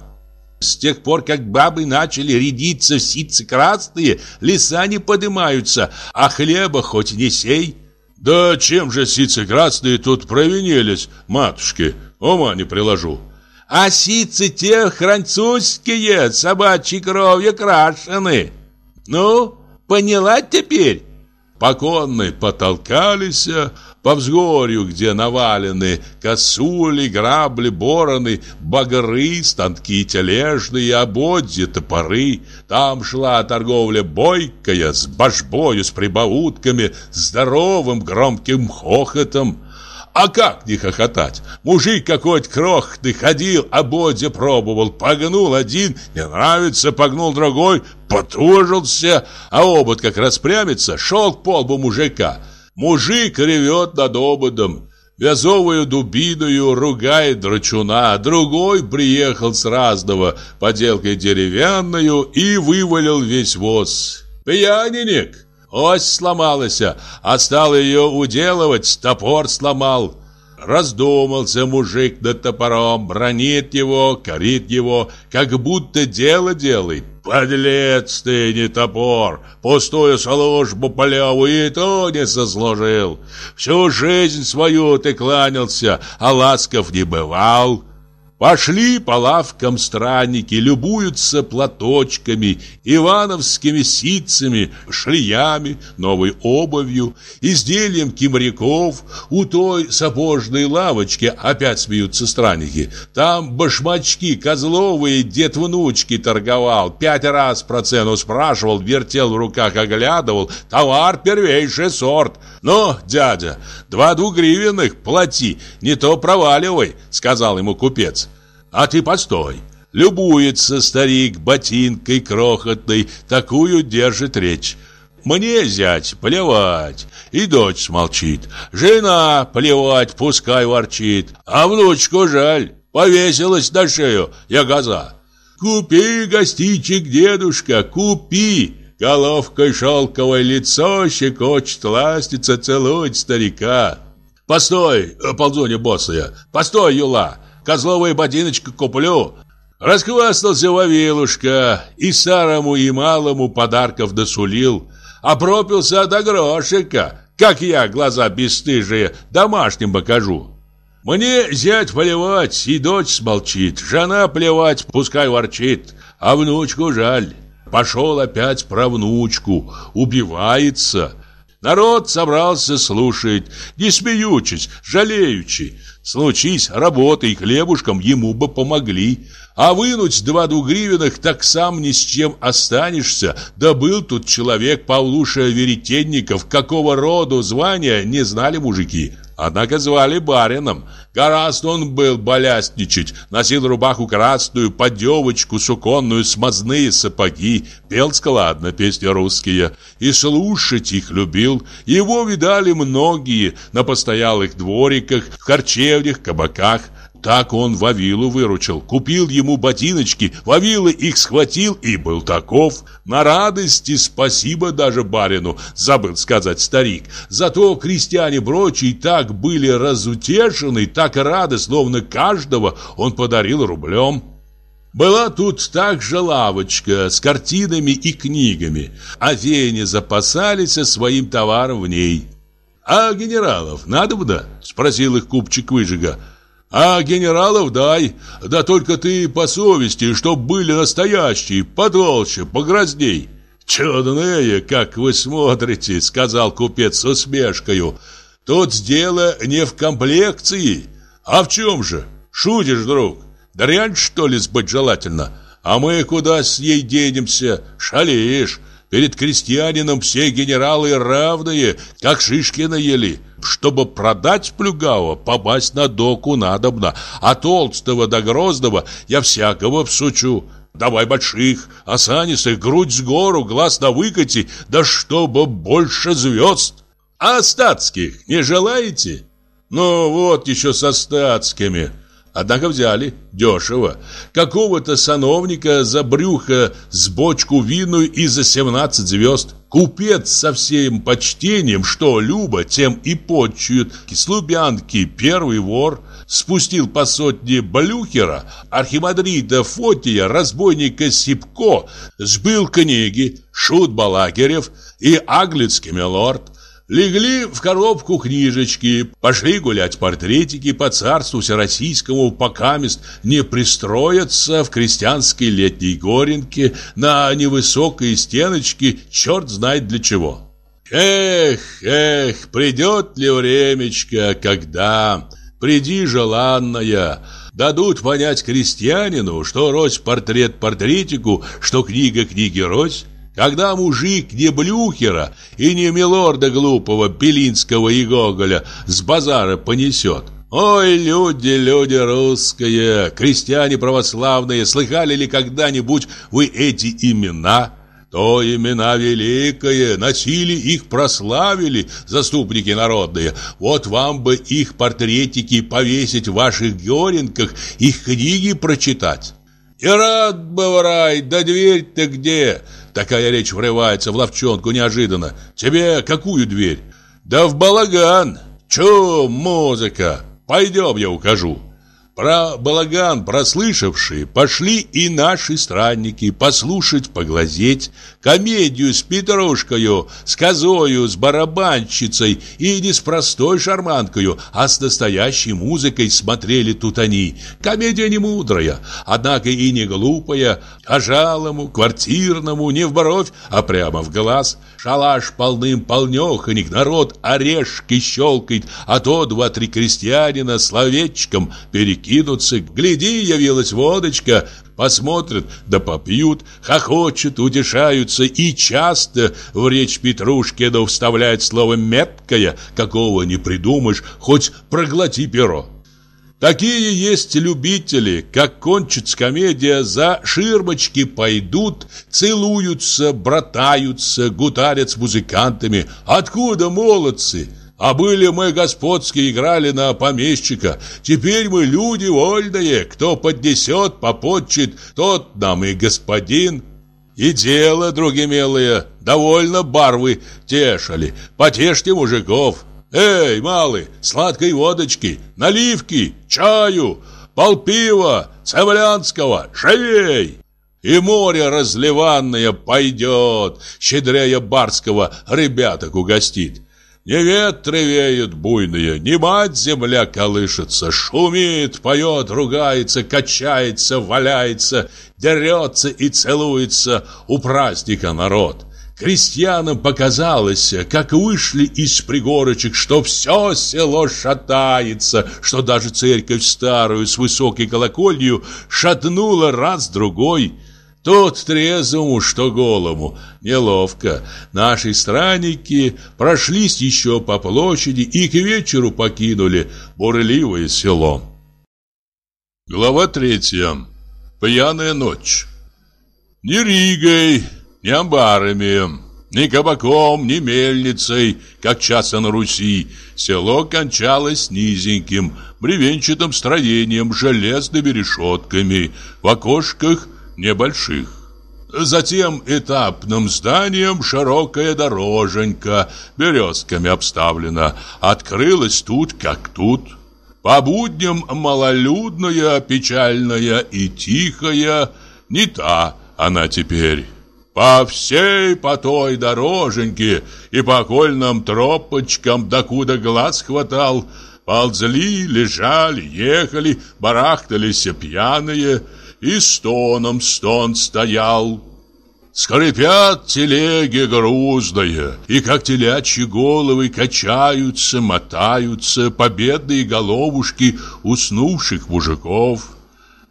С тех пор, как бабы начали рядиться в ситцы красные, леса не поднимаются, а хлеба хоть не сей. Да чем же ситцы красные тут провинились, матушки, ума не приложу. А ситцы те хранцузские, собачьи кровью крашены. Ну, поняла теперь? Поконны потолкались э, по взгорью, где навалены косули, грабли, бороны, багры, станки тележные, ободья, топоры. Там шла торговля бойкая, с божбою, с прибаутками, здоровым громким хохотом. А как не хохотать? Мужик какой-то ты ходил, ободе а пробовал, погнул один, не нравится, погнул другой, потужился, а обод как распрямится, шел к полбу мужика. Мужик ревет над ободом, вязовую дубиною ругает драчуна, а другой приехал с разного, поделкой деревянную и вывалил весь воз. «Пьяненек!» ось сломалась, а стал ее уделывать, топор сломал. Раздумался мужик над топором, бронит его, корит его, как будто дело делает. Подлец ты, не топор, пустую службу полеву и то не сослужил. Всю жизнь свою ты кланялся, а ласков не бывал. Пошли по лавкам странники, любуются платочками, ивановскими ситцами, шлиями, новой обувью, изделием кимряков. У той сапожной лавочки опять смеются странники. Там башмачки козловые дед внучки торговал, пять раз про цену спрашивал, вертел в руках, оглядывал. Товар первейший сорт. Но, «Ну, дядя, два двугривенных плати, не то проваливай, сказал ему купец. А ты постой. Любуется старик ботинкой крохотной, такую держит речь. Мне, зять, плевать, и дочь смолчит, Жена, плевать, пускай ворчит. А внучку жаль, повесилась на шею, я газа. Купи, гостичек, дедушка, купи. Головкой шелковое лицо щекочет, ластится, целует старика. Постой, ползунья босая, постой, юла козловые ботиночка куплю. Расхвастался Вавилушка и старому и малому подарков досулил. А пропился до грошика, как я глаза бесстыжие домашним покажу. Мне зять плевать, и дочь смолчит, жена плевать, пускай ворчит, а внучку жаль. Пошел опять про внучку, убивается. Народ собрался слушать, не смеючись, жалеючи. Случись и хлебушком ему бы помогли. А вынуть два двугривенных так сам ни с чем останешься. Да был тут человек Павлуша Веретенников, какого роду звания не знали мужики. Однако звали барином – Гораздо он был балясничать, носил рубаху красную, подевочку суконную, смазные сапоги, пел складно песни русские, и слушать их любил. Его видали многие на постоялых двориках, в харчевнях, кабаках – так он Вавилу выручил, купил ему ботиночки, Вавилы их схватил и был таков. На радости спасибо даже барину, забыл сказать старик. Зато крестьяне прочие так были разутешены, так рады, словно каждого он подарил рублем. Была тут также лавочка с картинами и книгами, а феяне запасались своим товаром в ней. «А генералов надо бы да?» – спросил их купчик выжига – а генералов дай, да только ты по совести, чтоб были настоящие, подолще, погрозней. Чудные, как вы смотрите, сказал купец с усмешкою. Тут дело не в комплекции, а в чем же? Шутишь, друг? Дрянь, что ли, сбыть желательно? А мы куда с ней денемся? Шалишь. Перед крестьянином все генералы равные, как шишки наели. Чтобы продать плюгава, попасть на доку надобно, а толстого до да грозного я всякого всучу. Давай больших, осанистых, грудь с гору, глаз на выкате, да чтобы больше звезд. А статских не желаете? Ну вот еще со статскими. Однако взяли, дешево, какого-то сановника за брюхо с бочку вину и за 17 звезд. Купец со всем почтением, что Люба, тем и почует. С первый вор спустил по сотне Блюхера, Архимадрида Фотия, разбойника Сипко, сбыл книги, шут Балагерев и аглицкий милорд. Легли в коробку книжечки, пошли гулять портретики по царству всероссийскому, покамест не пристроятся в крестьянской летней горенке на невысокой стеночке, черт знает для чего. Эх, эх, придет ли времечко, когда, приди, желанная, дадут понять крестьянину, что рось портрет портретику, что книга книги рось, когда мужик не Блюхера и не Милорда глупого Белинского и Гоголя с базара понесет. Ой, люди, люди русские, крестьяне православные, слыхали ли когда-нибудь вы эти имена? То имена великое, носили их, прославили, заступники народные. Вот вам бы их портретики повесить в ваших горенках, их книги прочитать. «И рад бывай, да дверь-то где?» Такая речь врывается в ловчонку неожиданно. «Тебе какую дверь?» «Да в балаган! Чё музыка? Пойдем, я укажу!» Про балаган прослышавшие пошли и наши странники послушать, поглазеть комедию с Петрушкою, с козою, с барабанщицей и не с простой шарманкою, а с настоящей музыкой смотрели тут они. Комедия не мудрая, однако и не глупая, а жалому, квартирному, не в бровь, а прямо в глаз. Шалаш полным полнёхонек, народ орешки щелкает, а то два-три крестьянина словечком перекидывают кинутся. Гляди, явилась водочка. Посмотрят, да попьют, хохочут, утешаются. И часто в речь Петрушкина вставляет слово «меткое», какого не придумаешь, хоть проглоти перо. Такие есть любители, как кончится комедия, за ширмочки пойдут, целуются, братаются, гутарят с музыкантами. Откуда молодцы? А были мы господские, играли на помещика. Теперь мы люди вольные. Кто поднесет, попотчет, тот нам и господин. И дело, други милые, довольно барвы тешали. Потешьте мужиков. Эй, малый, сладкой водочки, наливки, чаю, полпива, савлянского, шеей. И море разливанное пойдет, щедрее барского ребяток угостит. Не ветры веют буйные, не мать земля колышется, шумит, поет, ругается, качается, валяется, дерется и целуется у праздника народ. Крестьянам показалось, как вышли из пригорочек, что все село шатается, что даже церковь старую с высокой колоколью шатнула раз-другой – Тут трезвому, что голому, неловко. Наши странники прошлись еще по площади и к вечеру покинули бурливое село. Глава третья. Пьяная ночь. Ни Ригой, ни амбарами, ни кабаком, ни мельницей, как часто на Руси, село кончалось низеньким, бревенчатым строением, железными решетками, в окошках – небольших. Затем этапным зданием широкая дороженька, березками обставлена, открылась тут как тут. По будням малолюдная, печальная и тихая, не та она теперь. По всей по той дороженьке и по окольным тропочкам, докуда глаз хватал, ползли, лежали, ехали, барахтались пьяные – и стоном стон стоял. Скрипят телеги грузные, и как телячьи головы качаются, мотаются победные головушки уснувших мужиков.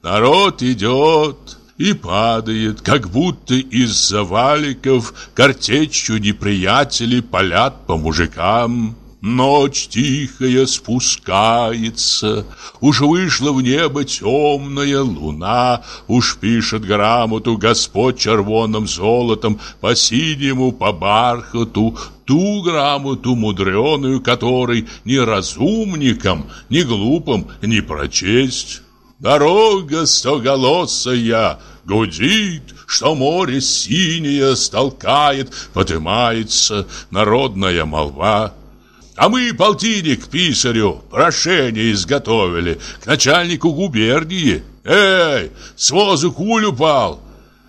Народ идет и падает, как будто из заваликов картечью неприятели палят по мужикам. Ночь тихая спускается, Уж вышла в небо темная луна, Уж пишет грамоту Господь червоным золотом По синему, по бархату, Ту грамоту мудреную, Которой ни разумником, ни глупым не прочесть. Дорога стоголосая гудит, что море синее столкает, поднимается народная молва. А мы, полтинник, писарю, прошение изготовили к начальнику губернии. Эй, с возу куль упал.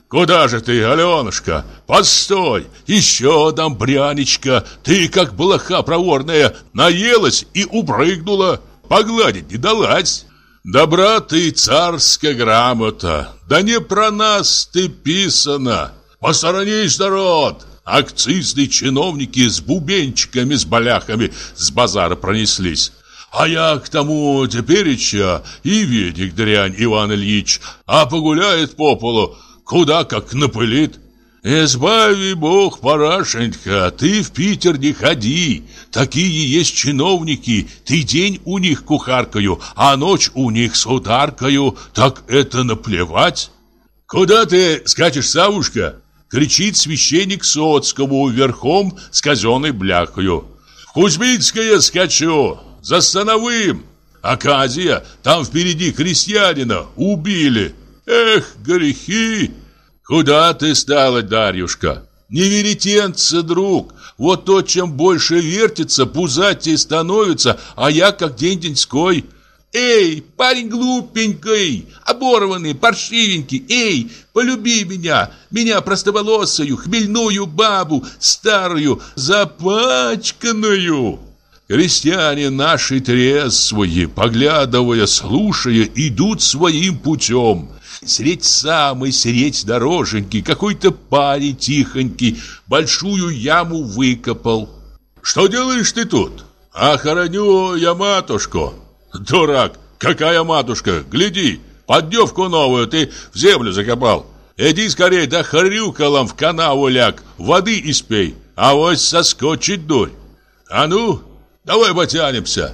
Куда же ты, Аленушка? Постой, еще дам бряничка. Ты, как блоха проворная, наелась и упрыгнула. Погладить не далась. Добра ты, царская грамота. Да не про нас ты писана. Посторонись, народ, Акцизные чиновники с бубенчиками, с баляхами с базара пронеслись. А я к тому тепереча и ведик дрянь Иван Ильич, а погуляет по полу, куда как напылит. Избави бог, Парашенька, ты в Питер не ходи. Такие есть чиновники, ты день у них кухаркою, а ночь у них сударкою, так это наплевать. Куда ты скачешь, Савушка? кричит священник Соцкому верхом с казенной бляхою. «В Кузьминское скачу! За Становым! Аказия! Там впереди крестьянина! Убили! Эх, грехи! Куда ты стала, Дарьюшка? Не веретенца, друг! Вот то, чем больше вертится, пузатей становится, а я как день-деньской!» Эй, парень глупенький, оборванный, паршивенький, эй, полюби меня, меня простоволосую, хмельную бабу, старую, запачканную. Крестьяне наши трезвые, поглядывая, слушая, идут своим путем. Средь самый, средь дороженький, какой-то парень тихонький, большую яму выкопал. «Что делаешь ты тут?» «А хороню я матушку», Дурак! Какая матушка! Гляди! Поддевку новую ты в землю закопал. Иди скорее, да хрюкалом в канаву ляг, воды испей, а вось соскочит дурь. А ну, давай потянемся.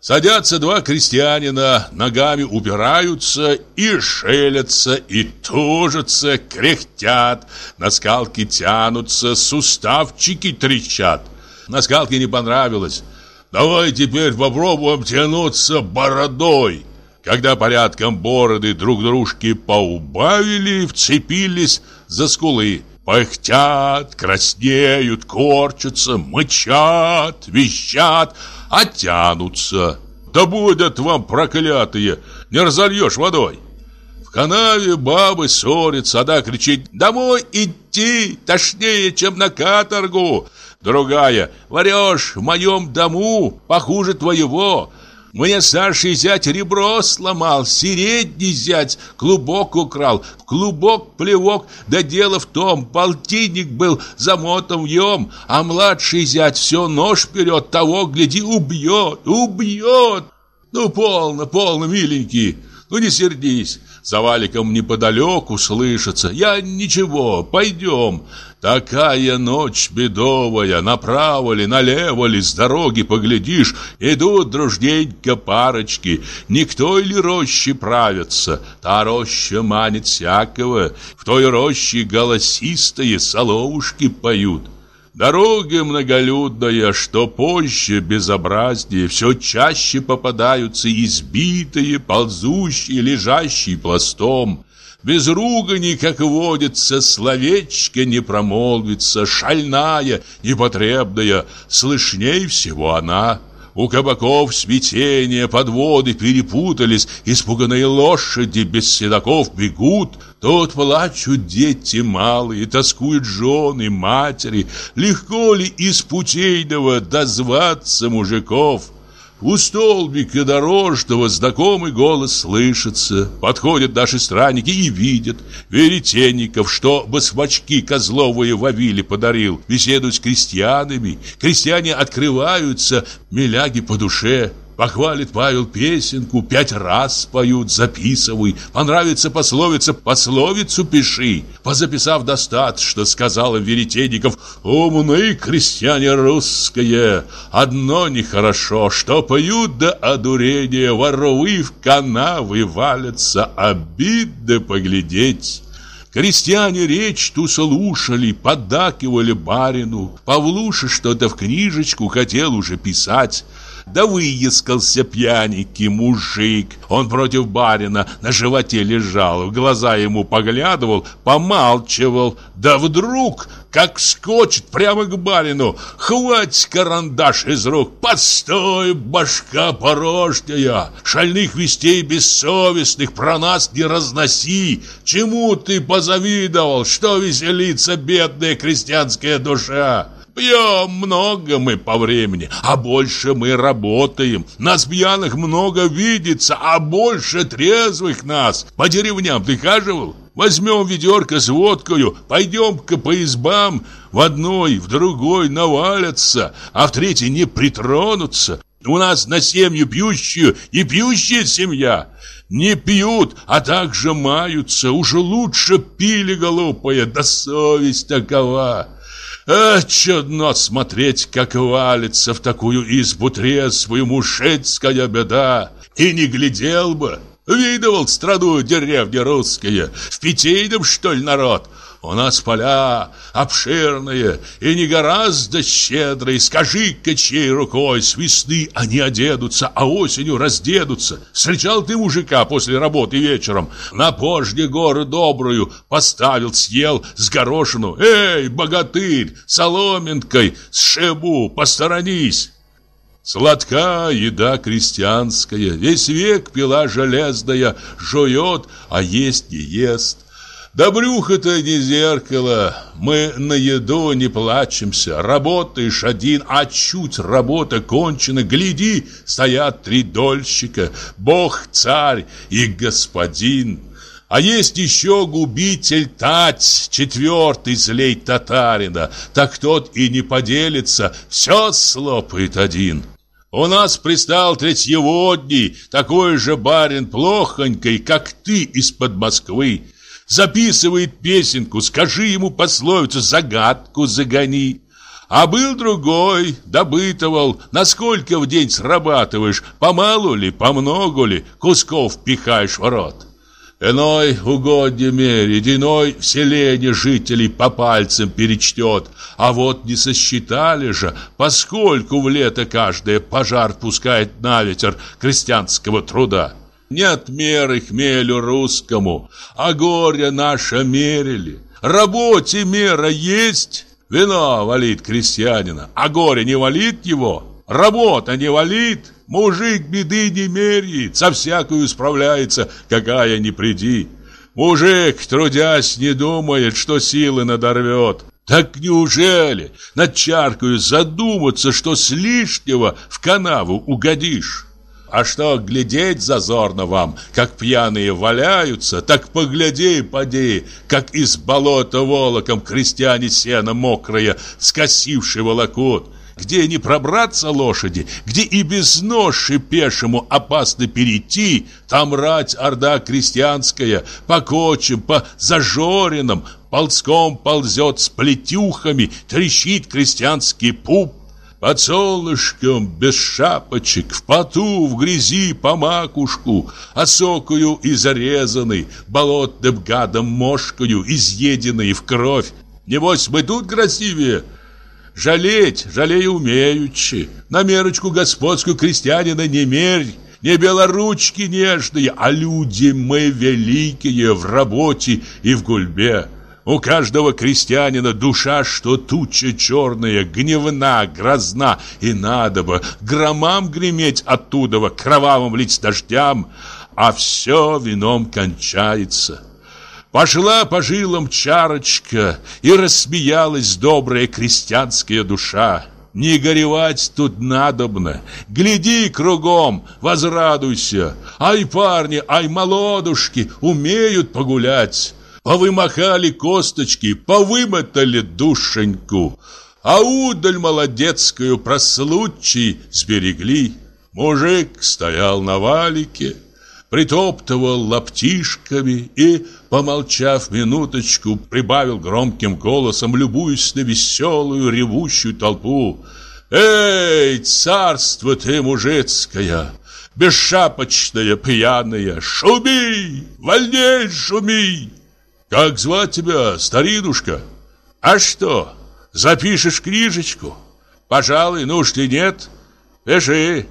Садятся два крестьянина, ногами упираются и шелятся, и тужатся, кряхтят, на скалке тянутся, суставчики трещат. На скалке не понравилось. Давай теперь попробуем тянуться бородой. Когда порядком бороды друг дружки поубавили, вцепились за скулы. Пыхтят, краснеют, корчатся, мычат, вещат, оттянутся. Да будут вам проклятые, не разольешь водой канаве бабы ссорятся, одна кричит «Домой идти! Тошнее, чем на каторгу!» Другая «Варешь в моем дому, похуже твоего!» Мне старший зять ребро сломал, средний зять клубок украл, клубок плевок, да дело в том, полтинник был замотан в ем, а младший зять все нож вперед, того, гляди, убьет, убьет. Ну, полно, полно, миленький, ну не сердись, за валиком неподалеку слышится. Я ничего, пойдем. Такая ночь бедовая, направо ли, налево ли, с дороги поглядишь, идут дружненько парочки, никто или рощи правятся, та роща манит всякого, в той роще голосистые соловушки поют. Дороги многолюдная, что позже безобразнее, все чаще попадаются избитые, ползущие, лежащие пластом. Без руганий, как водится, словечко не промолвится, шальная, непотребная, слышней всего она — у кабаков смятение, подводы перепутались, Испуганные лошади без седоков бегут, Тут плачут дети малые, тоскуют жены, матери, Легко ли из путейного дозваться мужиков? У столбика дорожного знакомый голос слышится. Подходят наши странники и видят. Веретенников, что басмачки козловые Вавиле подарил, беседуют с крестьянами. Крестьяне открываются, миляги по душе. Похвалит Павел песенку, пять раз поют, записывай. Понравится пословица, пословицу пиши. Позаписав достаточно, им Веретенников, умные крестьяне русские. Одно нехорошо, что поют до одурения, воровы в канавы валятся, обидно поглядеть. Крестьяне речь ту слушали, поддакивали барину. Павлуша что-то в книжечку хотел уже писать. Да выискался пьяненький мужик. Он против барина на животе лежал, в глаза ему поглядывал, помалчивал. Да вдруг, как скочит прямо к барину, хватит карандаш из рук. Постой, башка порожняя, шальных вестей бессовестных про нас не разноси. Чему ты позавидовал, что веселится бедная крестьянская душа? Пьем много мы по времени, а больше мы работаем. Нас пьяных много видится, а больше трезвых нас. По деревням ты хаживал? Возьмем ведерко с водкою, пойдем-ка по избам. В одной, в другой навалятся, а в третьей не притронутся. У нас на семью пьющую и пьющая семья. Не пьют, а также маются. Уже лучше пили, голубая, да совесть такова». А, чудно смотреть, как валится в такую избу трезвую мужицкая беда. И не глядел бы. Видывал страну деревни русские. В питейном, что ли, народ? — у нас поля обширные и не гораздо щедрые. Скажи-ка, рукой с весны они одедутся, а осенью разденутся. Встречал ты мужика после работы вечером, на пожде горы добрую поставил, съел с горошину. Эй, богатырь, соломинкой сшибу, посторонись. Сладка еда крестьянская, весь век пила железная, жует, а есть не ест. Да брюхо-то не зеркало, мы на еду не плачемся. Работаешь один, а чуть работа кончена, гляди, стоят три дольщика, бог, царь и господин. А есть еще губитель Тать, четвертый злей татарина, так тот и не поделится, все слопает один. У нас пристал третьеводний, такой же барин плохонький, как ты из-под Москвы записывает песенку, скажи ему пословицу, загадку загони. А был другой, добытывал, насколько в день срабатываешь, помалу ли, помногу ли, кусков пихаешь в рот. Иной угодье мерит, иной в селении жителей по пальцам перечтет. А вот не сосчитали же, поскольку в лето каждое пожар пускает на ветер крестьянского труда. Нет меры хмелю русскому, а горе наше мерили. Работе мера есть, вино валит крестьянина, а горе не валит его. Работа не валит, мужик беды не меряет, со всякую справляется, какая ни приди. Мужик, трудясь, не думает, что силы надорвет. Так неужели над чаркою задуматься, что с лишнего в канаву угодишь? А что глядеть зазорно вам, как пьяные валяются, так погляди, поди, как из болота волоком крестьяне сено мокрое, скосивший волокут. Где не пробраться лошади, где и без ноши пешему опасно перейти, там рать орда крестьянская, по кочам, по зажоринам, ползком ползет с плетюхами, трещит крестьянский пуп. Под солнышком, без шапочек, в поту, в грязи, по макушку, Осокую и зарезанный, болотным гадом мошкою, Изъеденный в кровь. Небось, мы тут красивее, Жалеть, жалею умеючи, На мерочку господскую крестьянина не мерь, не белоручки нежные, а люди мы великие в работе и в гульбе. У каждого крестьянина душа, что туча черная, гневна, грозна, и надо бы громам греметь оттуда, кровавым лить дождям, а все вином кончается. Пошла по жилам чарочка, и рассмеялась добрая крестьянская душа. Не горевать тут надобно. Гляди кругом, возрадуйся. Ай, парни, ай, молодушки, умеют погулять повымахали а косточки, повымотали душеньку. А удаль молодецкую про случай сберегли. Мужик стоял на валике, притоптывал лаптишками и, помолчав минуточку, прибавил громким голосом, любуясь на веселую ревущую толпу. «Эй, царство ты мужицкое!» Бесшапочная, пьяная, шуми, вольней шуми! Как звать тебя, старинушка? А что, запишешь книжечку? Пожалуй, нужды нет. Пиши.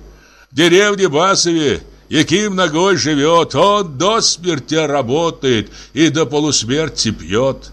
В деревне Басове Яким ногой живет, он до смерти работает и до полусмерти пьет.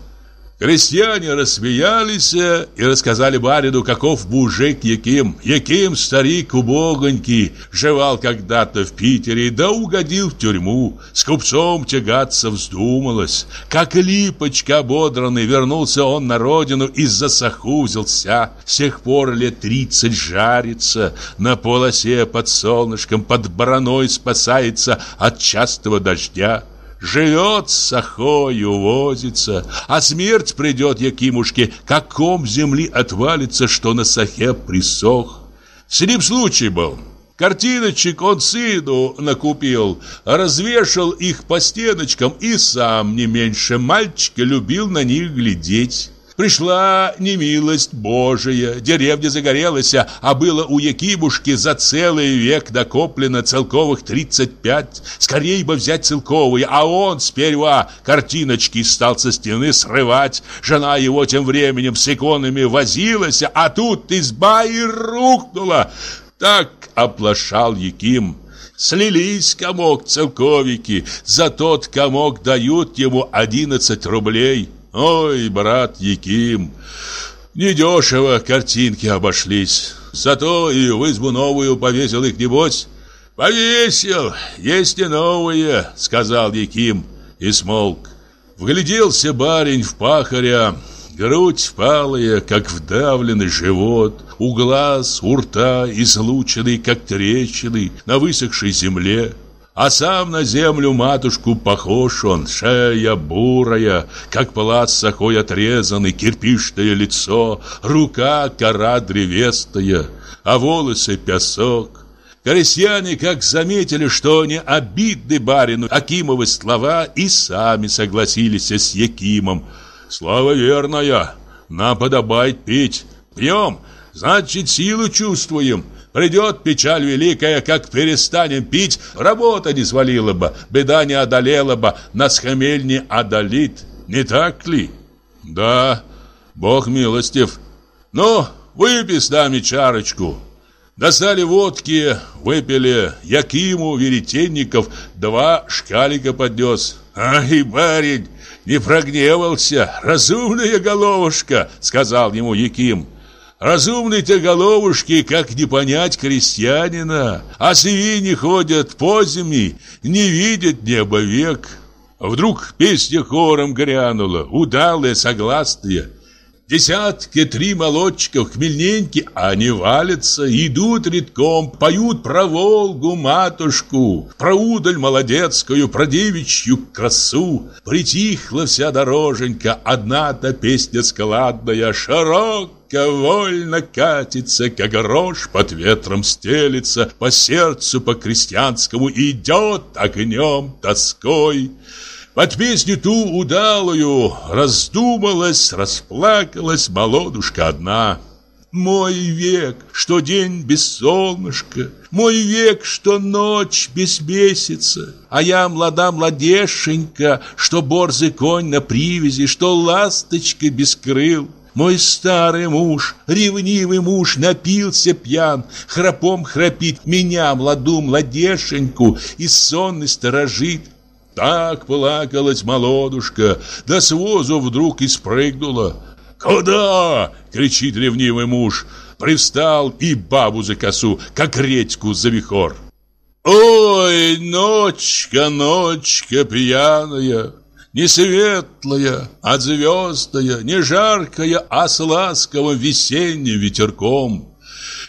Крестьяне рассмеялись э, и рассказали барину, каков мужик Яким. Яким, старик убогонький, жевал когда-то в Питере, да угодил в тюрьму. С купцом тягаться вздумалось. Как липочка бодранный, вернулся он на родину и за саху взялся. С тех пор лет тридцать жарится, на полосе под солнышком, под бараной спасается от частого дождя живет с сахой, увозится. А смерть придет Якимушке, каком земли отвалится, что на сахе присох. С ним случай был. Картиночек он сыну накупил, развешал их по стеночкам и сам не меньше мальчика любил на них глядеть. Пришла немилость Божия, деревня загорелась, а было у Якимушки за целый век накоплено целковых 35. Скорей бы взять целковые, а он сперва картиночки стал со стены срывать. Жена его тем временем с иконами возилась, а тут изба и рухнула. Так оплошал Яким. Слились комок целковики, за тот комок дают ему 11 рублей. Ой, брат Яким, недешево картинки обошлись. Зато и в избу новую повесил их, небось. Повесил, есть и новые, сказал Яким и смолк. Вгляделся барин в пахаря, грудь впалая, как вдавленный живот, у глаз, у рта, излученный, как трещины, на высохшей земле. А сам на землю матушку похож он, шея бурая, как палац сахой отрезанный, кирпичное лицо, рука кора древестая, а волосы песок. Крестьяне, как заметили, что не обидны барину Акимовы слова, и сами согласились с Якимом. «Слава верная, нам подобает пить. Пьем, значит, силу чувствуем». Придет печаль великая, как перестанем пить, работа не свалила бы, беда не одолела бы, нас хмель не одолит. Не так ли? Да, Бог милостив. Ну, выпей с нами чарочку. Достали водки, выпили. Якиму Веретенников два шкалика поднес. «Ай, барин, не прогневался, разумная головушка!» — сказал ему Яким разумные те головушки, как не понять крестьянина, а свиньи не ходят по зиме, не видят неба век. Вдруг песня хором грянула, удалая, согласная. Десятки, три молодчиков, а они валятся, идут редком, поют про Волгу, матушку, про удаль молодецкую, про девичью красу. Притихла вся дороженька, одна-то песня складная, широк Ловко, вольно катится, как грош под ветром стелится, По сердцу, по крестьянскому идет огнем, тоской. Под песню ту удалую раздумалась, расплакалась молодушка одна. Мой век, что день без солнышка, Мой век, что ночь без месяца, А я млада младешенька, Что борзый конь на привязи, Что ласточка без крыл. Мой старый муж, ревнивый муж, напился пьян, Храпом храпит меня, младу младешеньку, И сонный сторожит. Так плакалась молодушка, да с возу вдруг и спрыгнула. «Куда?» — кричит ревнивый муж. Привстал и бабу за косу, как редьку за вихор. «Ой, ночка, ночка пьяная!» Не светлая, а звездная, не жаркая, а с ласковым весенним ветерком.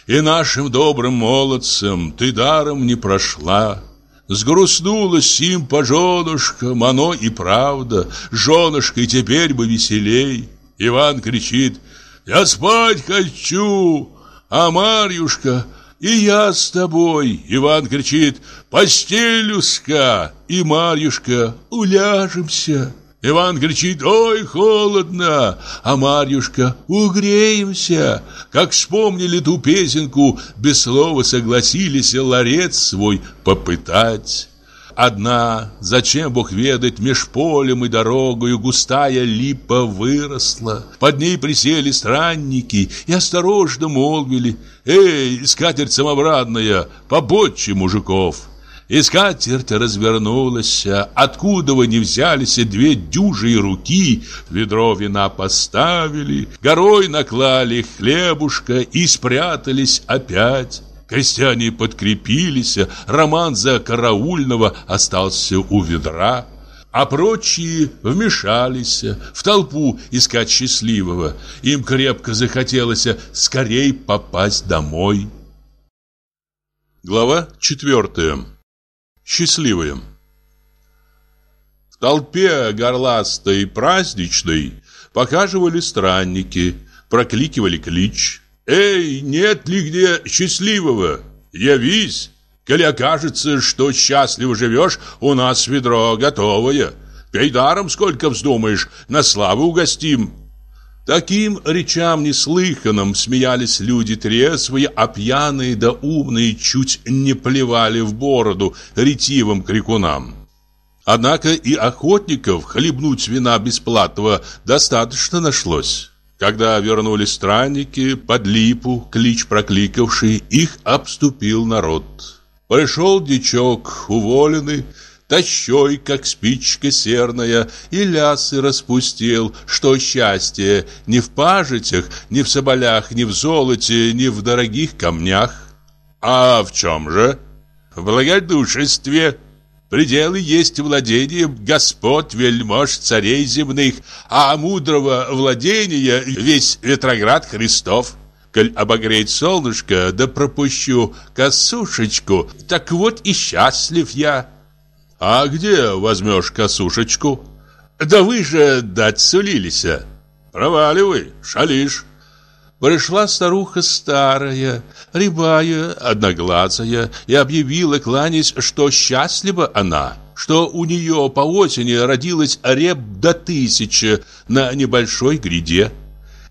И нашим добрым молодцам ты даром не прошла. Сгрустнулась им по женушкам, оно и правда, женушкой теперь бы веселей. Иван кричит, я спать хочу, а Марьюшка, и я с тобой. Иван кричит, постелюшка и Марьюшка, уляжемся. Иван кричит, ой, холодно, а Марьюшка, угреемся. Как вспомнили ту песенку, без слова согласились ларец свой попытать. Одна, зачем бог ведать, меж полем и дорогою густая липа выросла. Под ней присели странники и осторожно молвили, «Эй, скатерть самобранная, побольше мужиков!» И скатерть развернулась, откуда вы не взялись, две дюжие руки, ведро вина поставили, горой наклали хлебушка и спрятались опять. Крестьяне подкрепились, роман за караульного остался у ведра а прочие вмешались в толпу искать счастливого. Им крепко захотелось скорей попасть домой. Глава четвертая. Счастливые. В толпе горластой и праздничной показывали странники, прокликивали клич. «Эй, нет ли где счастливого? Явись! Коли окажется, что счастливо живешь, у нас ведро готовое. Пей даром, сколько вздумаешь, на славу угостим, Таким речам неслыханным смеялись люди трезвые, а пьяные да умные чуть не плевали в бороду ретивым крикунам. Однако и охотников хлебнуть вина бесплатного достаточно нашлось. Когда вернулись странники, под липу, клич прокликавший, их обступил народ. Пришел дичок, уволенный, тащой, как спичка серная, и лясы распустил, что счастье не в пажитях, не в соболях, не в золоте, не в дорогих камнях. А в чем же? В благодушестве. Пределы есть владение господ, вельмож, царей земных, а мудрого владения весь Ветроград Христов. Коль обогреть солнышко, да пропущу косушечку, так вот и счастлив я». «А где возьмешь косушечку?» «Да вы же дать сулились!» «Проваливай, шалишь!» Пришла старуха старая, рябая, одноглазая И объявила, кланясь, что счастлива она Что у нее по осени родилась реб до тысячи на небольшой гряде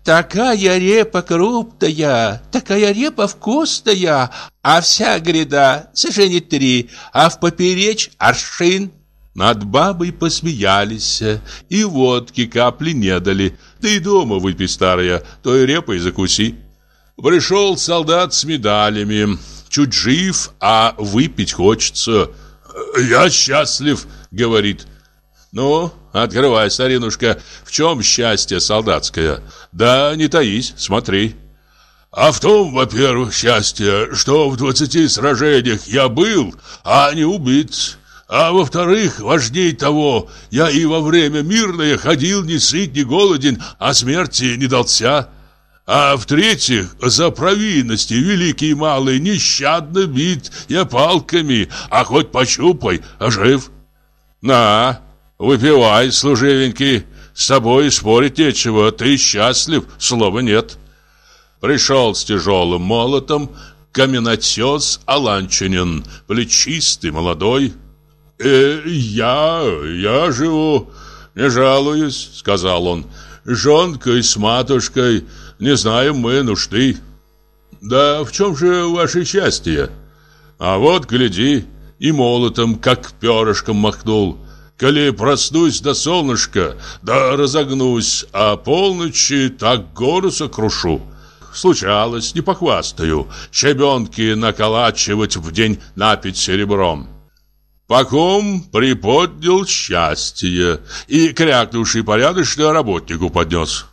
Такая репа крупная, такая репа вкусная, а вся гряда сожжение три, а в поперечь аршин. Над бабой посмеялись, и водки капли не дали. Да и дома выпей, старая, той репой закуси. Пришел солдат с медалями, чуть жив, а выпить хочется. «Я счастлив», — говорит, — ну, открывай, старинушка, в чем счастье солдатское? Да не таись, смотри. А в том, во-первых, счастье, что в двадцати сражениях я был, а не убит. А во-вторых, важней того, я и во время мирное ходил не сыт, не голоден, а смерти не дался. А в-третьих, за провинности великий и малый нещадно бит я палками, а хоть пощупай, а жив. На, Выпивай, служивенький, с тобой спорить нечего, ты счастлив, слова нет. Пришел с тяжелым молотом каменотес Аланчинин, плечистый, молодой. «Э, я, я живу, не жалуюсь», — сказал он, Женкой с матушкой, не знаем мы нужды». «Да в чем же ваше счастье?» «А вот, гляди, и молотом, как перышком махнул». Коли проснусь до солнышка, да разогнусь, а полночи так гору сокрушу. Случалось, не похвастаю, щебенки наколачивать в день напить серебром. Паком приподнял счастье и крякнувший порядочно работнику поднес.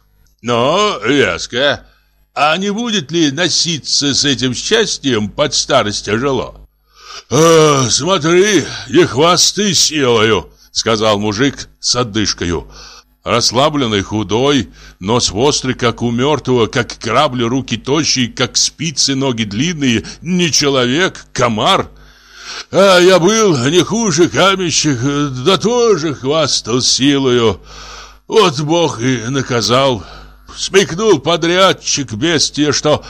Но «Ну, вязко. А не будет ли носиться с этим счастьем под старость тяжело? «Э, «Смотри, не хвасты силою!» Сказал мужик с отдышкою Расслабленный, худой, нос острый, как у мертвого, как крабли, руки тощие, как спицы, ноги длинные, не человек, комар. А я был не хуже каменщик, да тоже хвастал силою. Вот Бог и наказал. Смекнул подрядчик бестия, что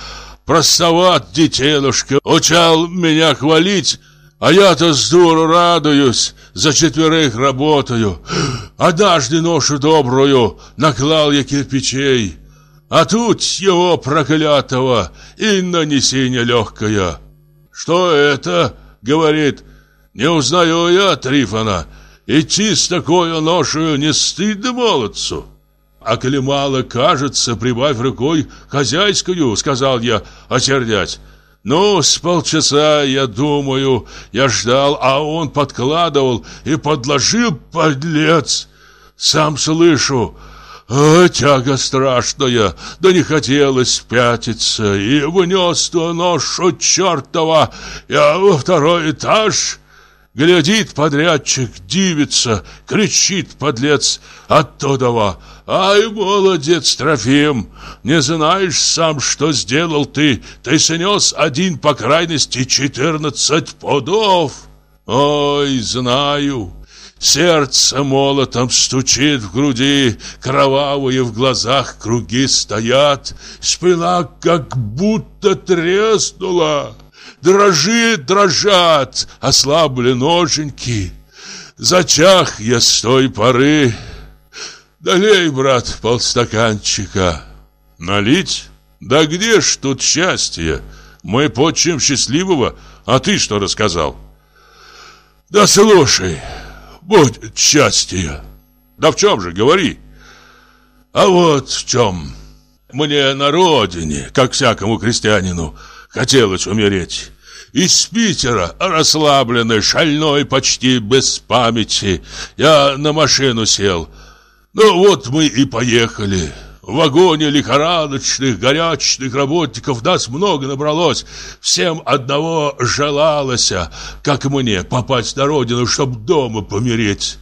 простоват детенушка, учал меня хвалить, а я-то с дуру радуюсь, за четверых работаю. Однажды ношу добрую наклал я кирпичей. А тут его проклятого и нанесение легкое. Что это? Говорит, не узнаю я Трифона. Идти с такой ношею не стыдно молодцу. А Оклемало, кажется, прибавь рукой хозяйскую, сказал я, осердясь. Ну, с полчаса, я думаю, я ждал, а он подкладывал и подложил, подлец. Сам слышу, а, тяга страшная, да не хотелось пятиться. И внес ту ношу чертова, я во второй этаж. Глядит подрядчик, дивится, кричит подлец оттудова. Ай, молодец, Трофим, не знаешь сам, что сделал ты. Ты снес один по крайности четырнадцать подов. Ой, знаю, Сердце молотом стучит в груди, кровавые в глазах круги стоят, спина как будто треснула дрожит, дрожат, ослабли ноженьки. Зачах я с той поры. Долей, брат, полстаканчика. Налить? Да где ж тут счастье? Мы почем счастливого, а ты что рассказал? Да слушай, будь счастье. Да в чем же, говори. А вот в чем. Мне на родине, как всякому крестьянину, хотелось умереть. Из Питера, расслабленный, шальной, почти без памяти, я на машину сел. Ну вот мы и поехали. В вагоне лихорадочных, горячных работников нас много набралось. Всем одного желалось, как мне, попасть на родину, чтоб дома помереть.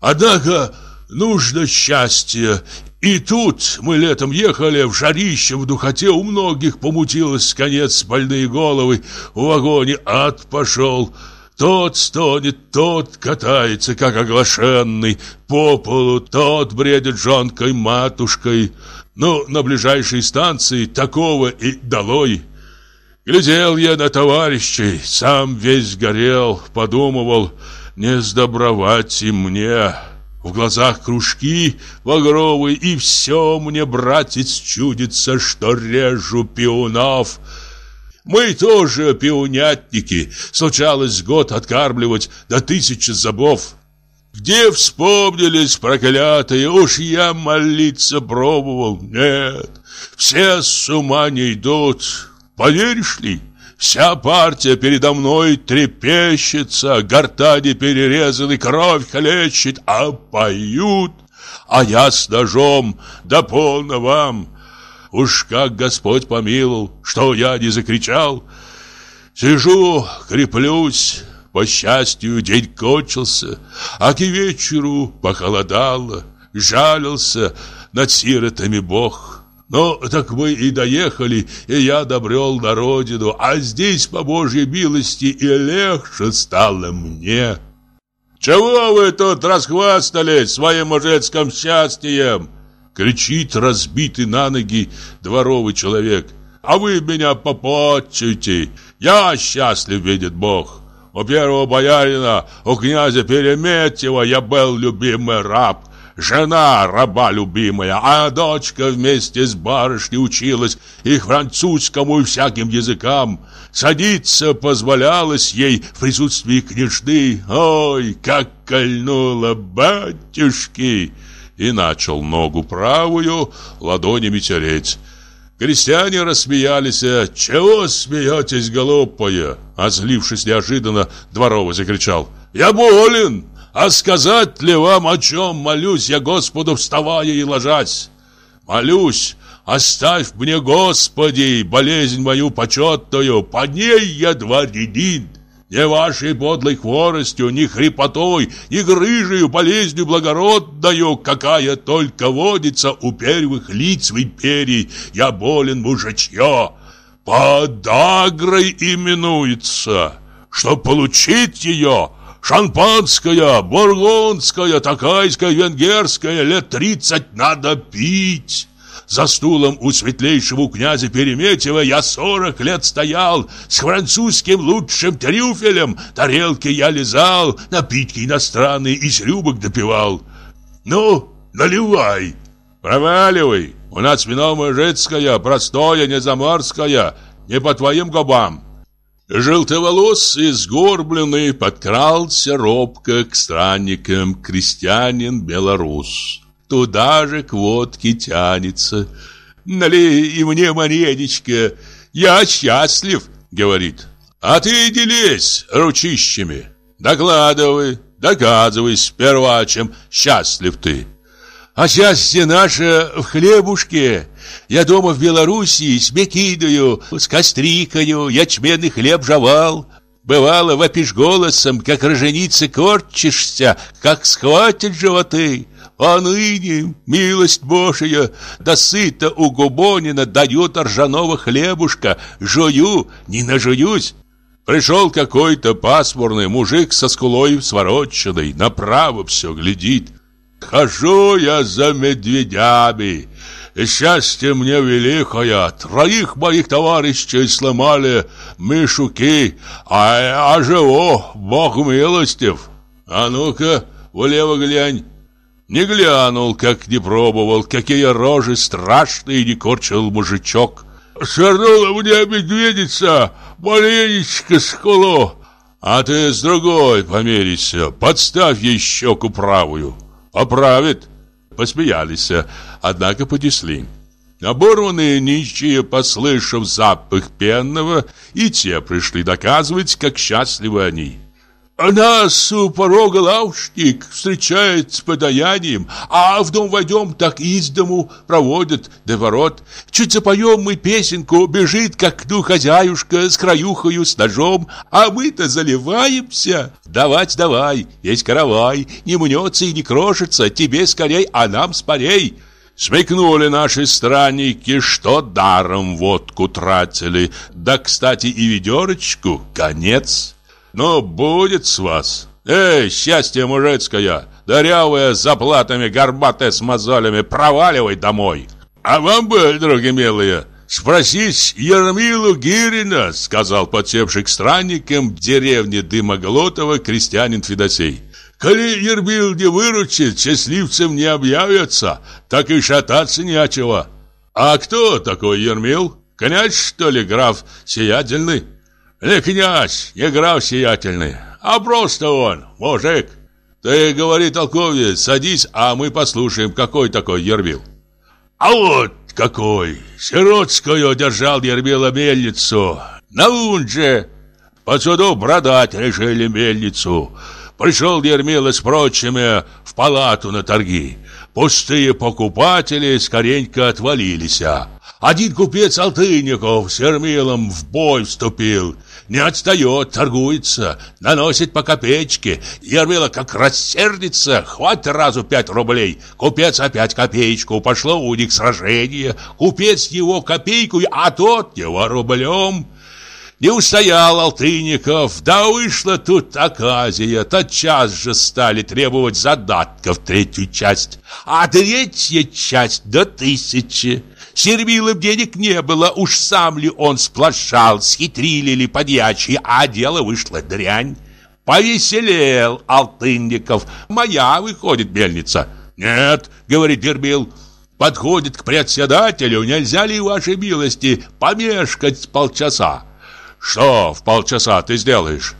Однако нужно счастье, и тут мы летом ехали в жарище, в духоте у многих помутилось конец больные головы, в вагоне ад пошел. Тот стонет, тот катается, как оглашенный, по полу, тот бредит жонкой, матушкой. Ну, на ближайшей станции такого и долой. Глядел я на товарищей, сам весь горел, подумывал, не сдобровать и мне». В глазах кружки багровые, и все мне, братец, чудится, что режу пионов. Мы тоже пионятники, случалось год откармливать до тысячи забов. Где вспомнились проклятые, уж я молиться пробовал, нет, все с ума не идут, поверишь ли? Вся партия передо мной трепещется, гортани перерезаны, кровь калечит, а поют. А я с ножом, да полно вам. Уж как Господь помиловал, что я не закричал. Сижу, креплюсь, по счастью, день кончился, а к вечеру похолодало, жалился над сиротами Бог. Ну, так мы и доехали, и я добрел на родину, а здесь, по Божьей милости, и легче стало мне. «Чего вы тут расхвастались своим мужицким счастьем?» Кричит разбитый на ноги дворовый человек. «А вы меня попотчите! Я счастлив, видит Бог! У первого боярина, у князя Переметьева я был любимый раб!» Жена раба любимая, а дочка вместе с барышней училась и французскому, и всяким языкам. Садиться позволялось ей в присутствии княжды. Ой, как кольнуло, батюшки!» И начал ногу правую ладонями тереть. Крестьяне рассмеялись. «А «Чего смеетесь, голубая?» Озлившись а, неожиданно, дворовый закричал. «Я болен!» А сказать ли вам, о чем молюсь я Господу, вставая и ложась? Молюсь, оставь мне, Господи, болезнь мою почетную, под ней я дворянин. Не вашей подлой хворостью, ни хрипотой, ни грыжею, болезнью благородною, какая только водится у первых лиц в империи, я болен мужичье. Подагрой именуется, чтоб получить ее — Шампанское, бургундское, такайское, венгерское лет тридцать надо пить. За стулом у светлейшего князя Переметьева я сорок лет стоял С французским лучшим трюфелем Тарелки я лизал, напитки иностранные из рюбок допивал Ну, наливай Проваливай, у нас вино мужицкое, простое, незаморское Не по твоим губам Желтоволосый, сгорбленный, подкрался робко к странникам крестьянин-белорус. Туда же к водке тянется. «Налей и мне манедечко, я счастлив», — говорит. «А ты иди лезь ручищами, докладывай, доказывай сперва, чем счастлив ты». А счастье наше в хлебушке. Я дома в Белоруссии с мекидою, с кострикою ячменный хлеб жевал. Бывало, вопишь голосом, как роженицы корчишься, как схватит животы. А ныне, милость Божия, да сыто у Губонина дают ржаного хлебушка. Жую, не нажуюсь. Пришел какой-то пасмурный мужик со скулой свороченной, направо все глядит. Хожу я за медведями, и счастье мне великое. Троих моих товарищей сломали мишуки, а я а живу, бог милостив. А ну-ка, влево глянь. Не глянул, как не пробовал, какие рожи страшные не корчил мужичок. Свернула мне медведица, маленечко скулу. А ты с другой померись, подставь ей щеку правую. Оправит. Посмеялись, однако понесли. Оборванные нищие, послышав запах пенного, и те пришли доказывать, как счастливы они. А нас у порога лавшник встречает с подаянием, а в дом войдем, так из дому проводят до ворот. Чуть запоем мы песенку, бежит как окну хозяюшка с краюхою, с ножом, а мы-то заливаемся. Давать давай, есть каравай, не мнется и не крошится, тебе скорей, а нам спорей. Смекнули наши странники, что даром водку тратили, да, кстати, и ведерочку конец. Но ну, будет с вас. Эй, счастье мужицкое, дырявое, заплатами, горбатое с мозолями, проваливай домой. А вам бы, други милые, спросить Ермилу Гирина, сказал подсевший к странникам деревне Дымоглотова крестьянин Федосей. Коли Ермил не выручит, счастливцем не объявятся, так и шататься нечего. А кто такой Ермил? Князь, что ли, граф Сиятельный? Не э, князь, не граф сиятельный, а просто он, мужик. Ты, говори, толковец, садись, а мы послушаем, какой такой Ермил. А вот какой! Сиротскую держал Ермила мельницу. На унже! Под суду продать решили мельницу. Пришел Ермила с прочими в палату на торги. Пустые покупатели скоренько отвалились. Один купец Алтынников с Ермилом в бой вступил — не отстает, торгуется, наносит по копеечке. Ермила как рассердится, хватит разу пять рублей. Купец опять копеечку, пошло у них сражение. Купец его копейку, а тот его рублем. Не устоял Алтынников, да вышла тут оказия. Тотчас же стали требовать задатков третью часть, а третья часть до тысячи. Щербилов денег не было, уж сам ли он сплошал, схитрили ли подьячие, а дело вышло дрянь. Повеселел Алтынников, моя выходит мельница. Нет, говорит Дербил, подходит к председателю, нельзя ли, вашей милости, помешкать полчаса? Что в полчаса ты сделаешь?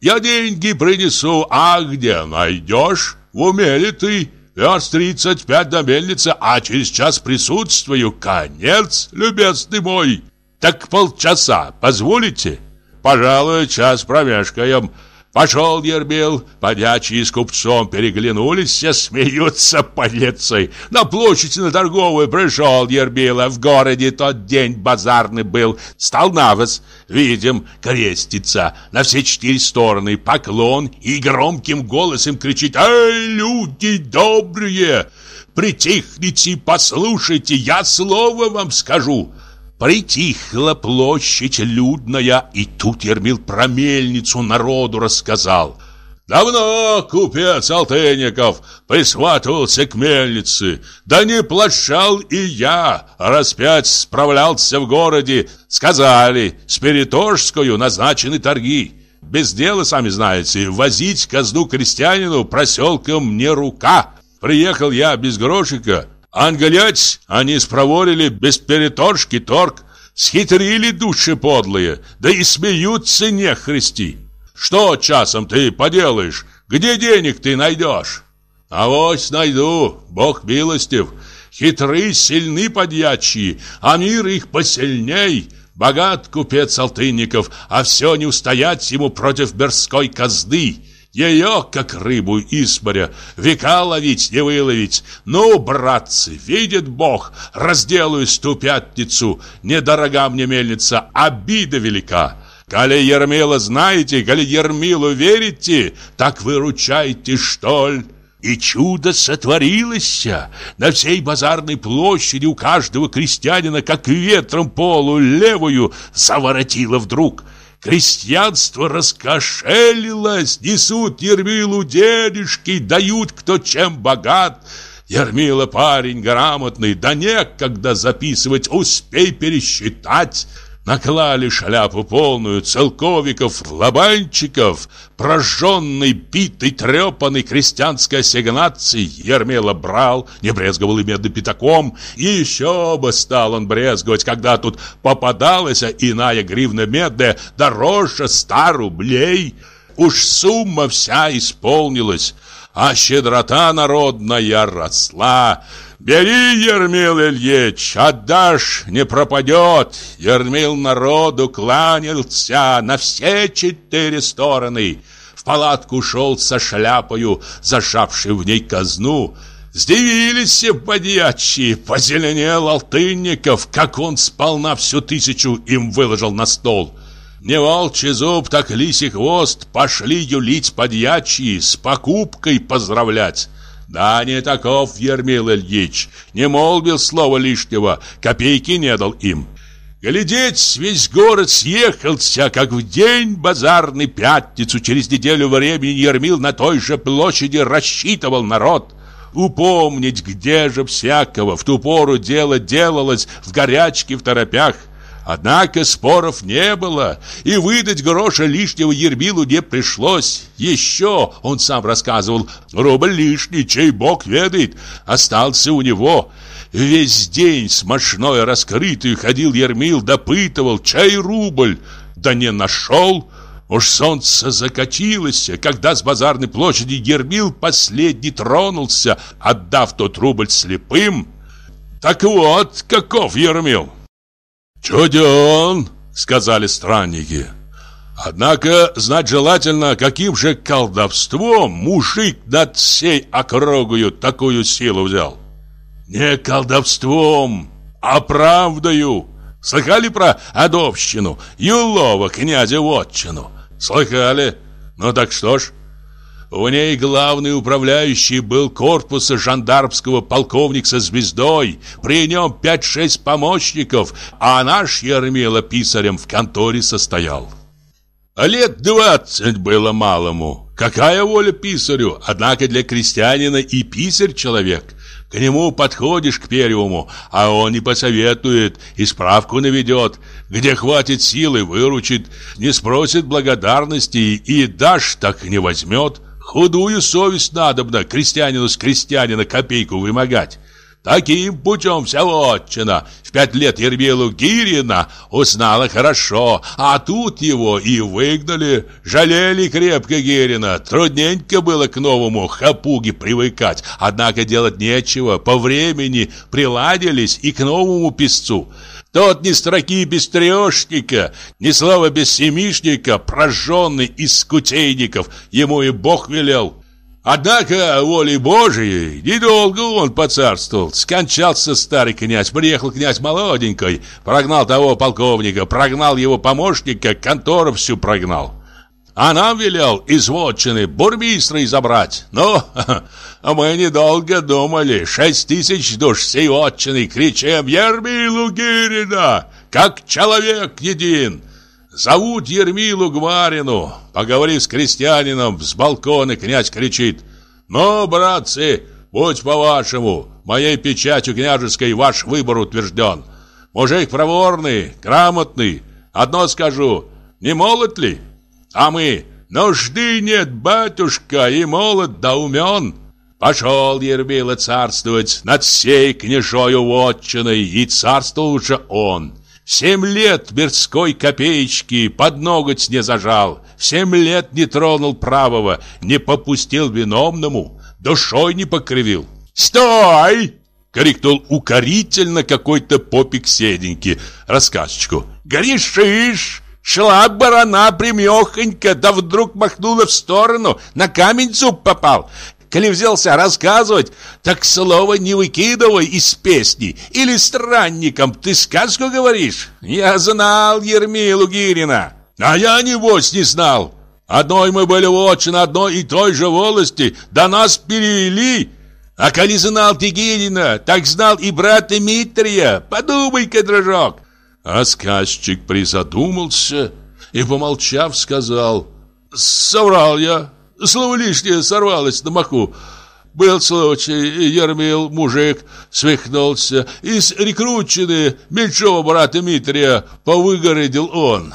Я деньги принесу, а где найдешь? В уме ли ты? верст тридцать пять до мельницы, а через час присутствую. Конец, любезный мой. Так полчаса, позволите? Пожалуй, час промешкаем. Пошел Ербил, подячий с купцом переглянулись, все смеются полицей. На площади на торговую пришел Ербила, в городе тот день базарный был. Стал навоз, видим, крестится на все четыре стороны, поклон и громким голосом кричит «Эй, люди добрые, притихните, послушайте, я слово вам скажу!» Притихла площадь людная, и тут Ермил про мельницу народу рассказал. Давно купец Алтынников присватывался к мельнице, да не плашал и я, раз пять справлялся в городе, сказали, с Перетожскую назначены торги. Без дела, сами знаете, возить казну крестьянину проселком не рука. Приехал я без грошика, Анголять они спроворили без переторжки торг, схитрили души подлые, да и смеются не христи. Что часом ты поделаешь, где денег ты найдешь? А вот найду, Бог милостив, хитры сильны подьячьи, а мир их посильней, богат купец Алтынников, а все не устоять ему против берской казды». Ее, как рыбу из моря, века ловить не выловить. Ну, братцы, видит Бог, разделаю ступятницу, недорога мне мельница, обида велика. Коли Ермила знаете, коли Ермилу верите, так выручайте, что ли. И чудо сотворилось на всей базарной площади у каждого крестьянина, как ветром полу левую заворотило вдруг – Крестьянство раскошелилось, несут Ермилу денежки, дают кто чем богат. Ермила парень грамотный, да некогда записывать, успей пересчитать. Наклали шляпу полную целковиков, лобанчиков, прожженный, битый, трепанный крестьянской ассигнации. Ермела брал, не брезговал и медным пятаком. И еще бы стал он брезговать, когда тут попадалась иная гривна медная, дороже ста рублей. Уж сумма вся исполнилась а щедрота народная росла. Бери, Ермил Ильич, отдашь, не пропадет. Ермил народу кланялся на все четыре стороны. В палатку шел со шляпою, зажавший в ней казну. Сдивились все подьячьи, позеленел Алтынников, как он сполна всю тысячу им выложил на стол. — не волчий зуб, так лисий хвост, пошли юлить подьячьи, с покупкой поздравлять. Да не таков Ермил Ильич, не молвил слова лишнего, копейки не дал им. Глядеть, весь город съехался, как в день базарный пятницу. Через неделю времени Ермил на той же площади рассчитывал народ. Упомнить, где же всякого, в ту пору дело делалось в горячке, в торопях. Однако споров не было, и выдать гроша лишнего Ербилу не пришлось. Еще, он сам рассказывал, рубль лишний, чей бог ведает, остался у него. Весь день с мощной раскрытой ходил Ермил, допытывал, чей рубль, да не нашел. Уж солнце закатилось, когда с базарной площади Ермил последний тронулся, отдав тот рубль слепым. Так вот, каков Ермил, «Чуден!» — сказали странники. Однако знать желательно, каким же колдовством мужик над всей округою такую силу взял. Не колдовством, а правдою. Слыхали про Адовщину, Юлова, князя Вотчину? Слыхали. Ну так что ж, в ней главный управляющий был корпуса жандармского полковник со звездой, при нем пять-шесть помощников, а наш Ермила писарем в конторе состоял. Лет двадцать было малому. Какая воля писарю, однако для крестьянина и писарь человек. К нему подходишь к первому, а он не посоветует и справку наведет, где хватит силы выручит, не спросит благодарности и дашь, так не возьмет. Худую совесть надобно крестьянину с крестьянина копейку вымогать. Таким путем вся вотчина в пять лет Ермилу Гирина узнала хорошо, а тут его и выгнали. Жалели крепко Гирина, трудненько было к новому хапуге привыкать, однако делать нечего, по времени приладились и к новому песцу. Тот ни строки без трешника, ни слова без семишника, прожженный из скутейников, ему и Бог велел. Однако, волей Божией, недолго он поцарствовал. Скончался старый князь, приехал князь молоденький, прогнал того полковника, прогнал его помощника, контору всю прогнал. Ну, а нам велел из вотчины бурмистра изобрать. Ну, мы недолго думали. Шесть тысяч душ сей вотчины кричим «Ермилу Гирина!» Как человек един. Зовут Ермилу Гварину. Поговори с крестьянином, с балкона князь кричит. «Ну, братцы, будь по-вашему, моей печатью княжеской ваш выбор утвержден. Мужик проворный, грамотный. Одно скажу, не молод ли?» А мы нужды нет, батюшка, и молод да умен. Пошел Ермила царствовать над всей княжою вотчиной, и царствовал уже он. семь лет мирской копеечки под ноготь не зажал, семь лет не тронул правого, не попустил виновному, душой не покривил. «Стой!» — крикнул укорительно какой-то попик седенький рассказчику. «Грешишь!» Шла барана примехонько, да вдруг махнула в сторону, на камень зуб попал. Коли взялся рассказывать, так слово не выкидывай из песни. Или странникам ты сказку говоришь? Я знал Ермилу Гирина. А я, небось, не знал. Одной мы были вотчин одной и той же волости, да нас перевели. А коли знал ты Гирина, так знал и брата Митрия. Подумай-ка, дружок. А сказчик призадумался и, помолчав, сказал «Соврал я, слово лишнее сорвалось на маху». Был случай, ермил мужик, свихнулся. Из рекручены мельчого брата Митрия повыгородил он.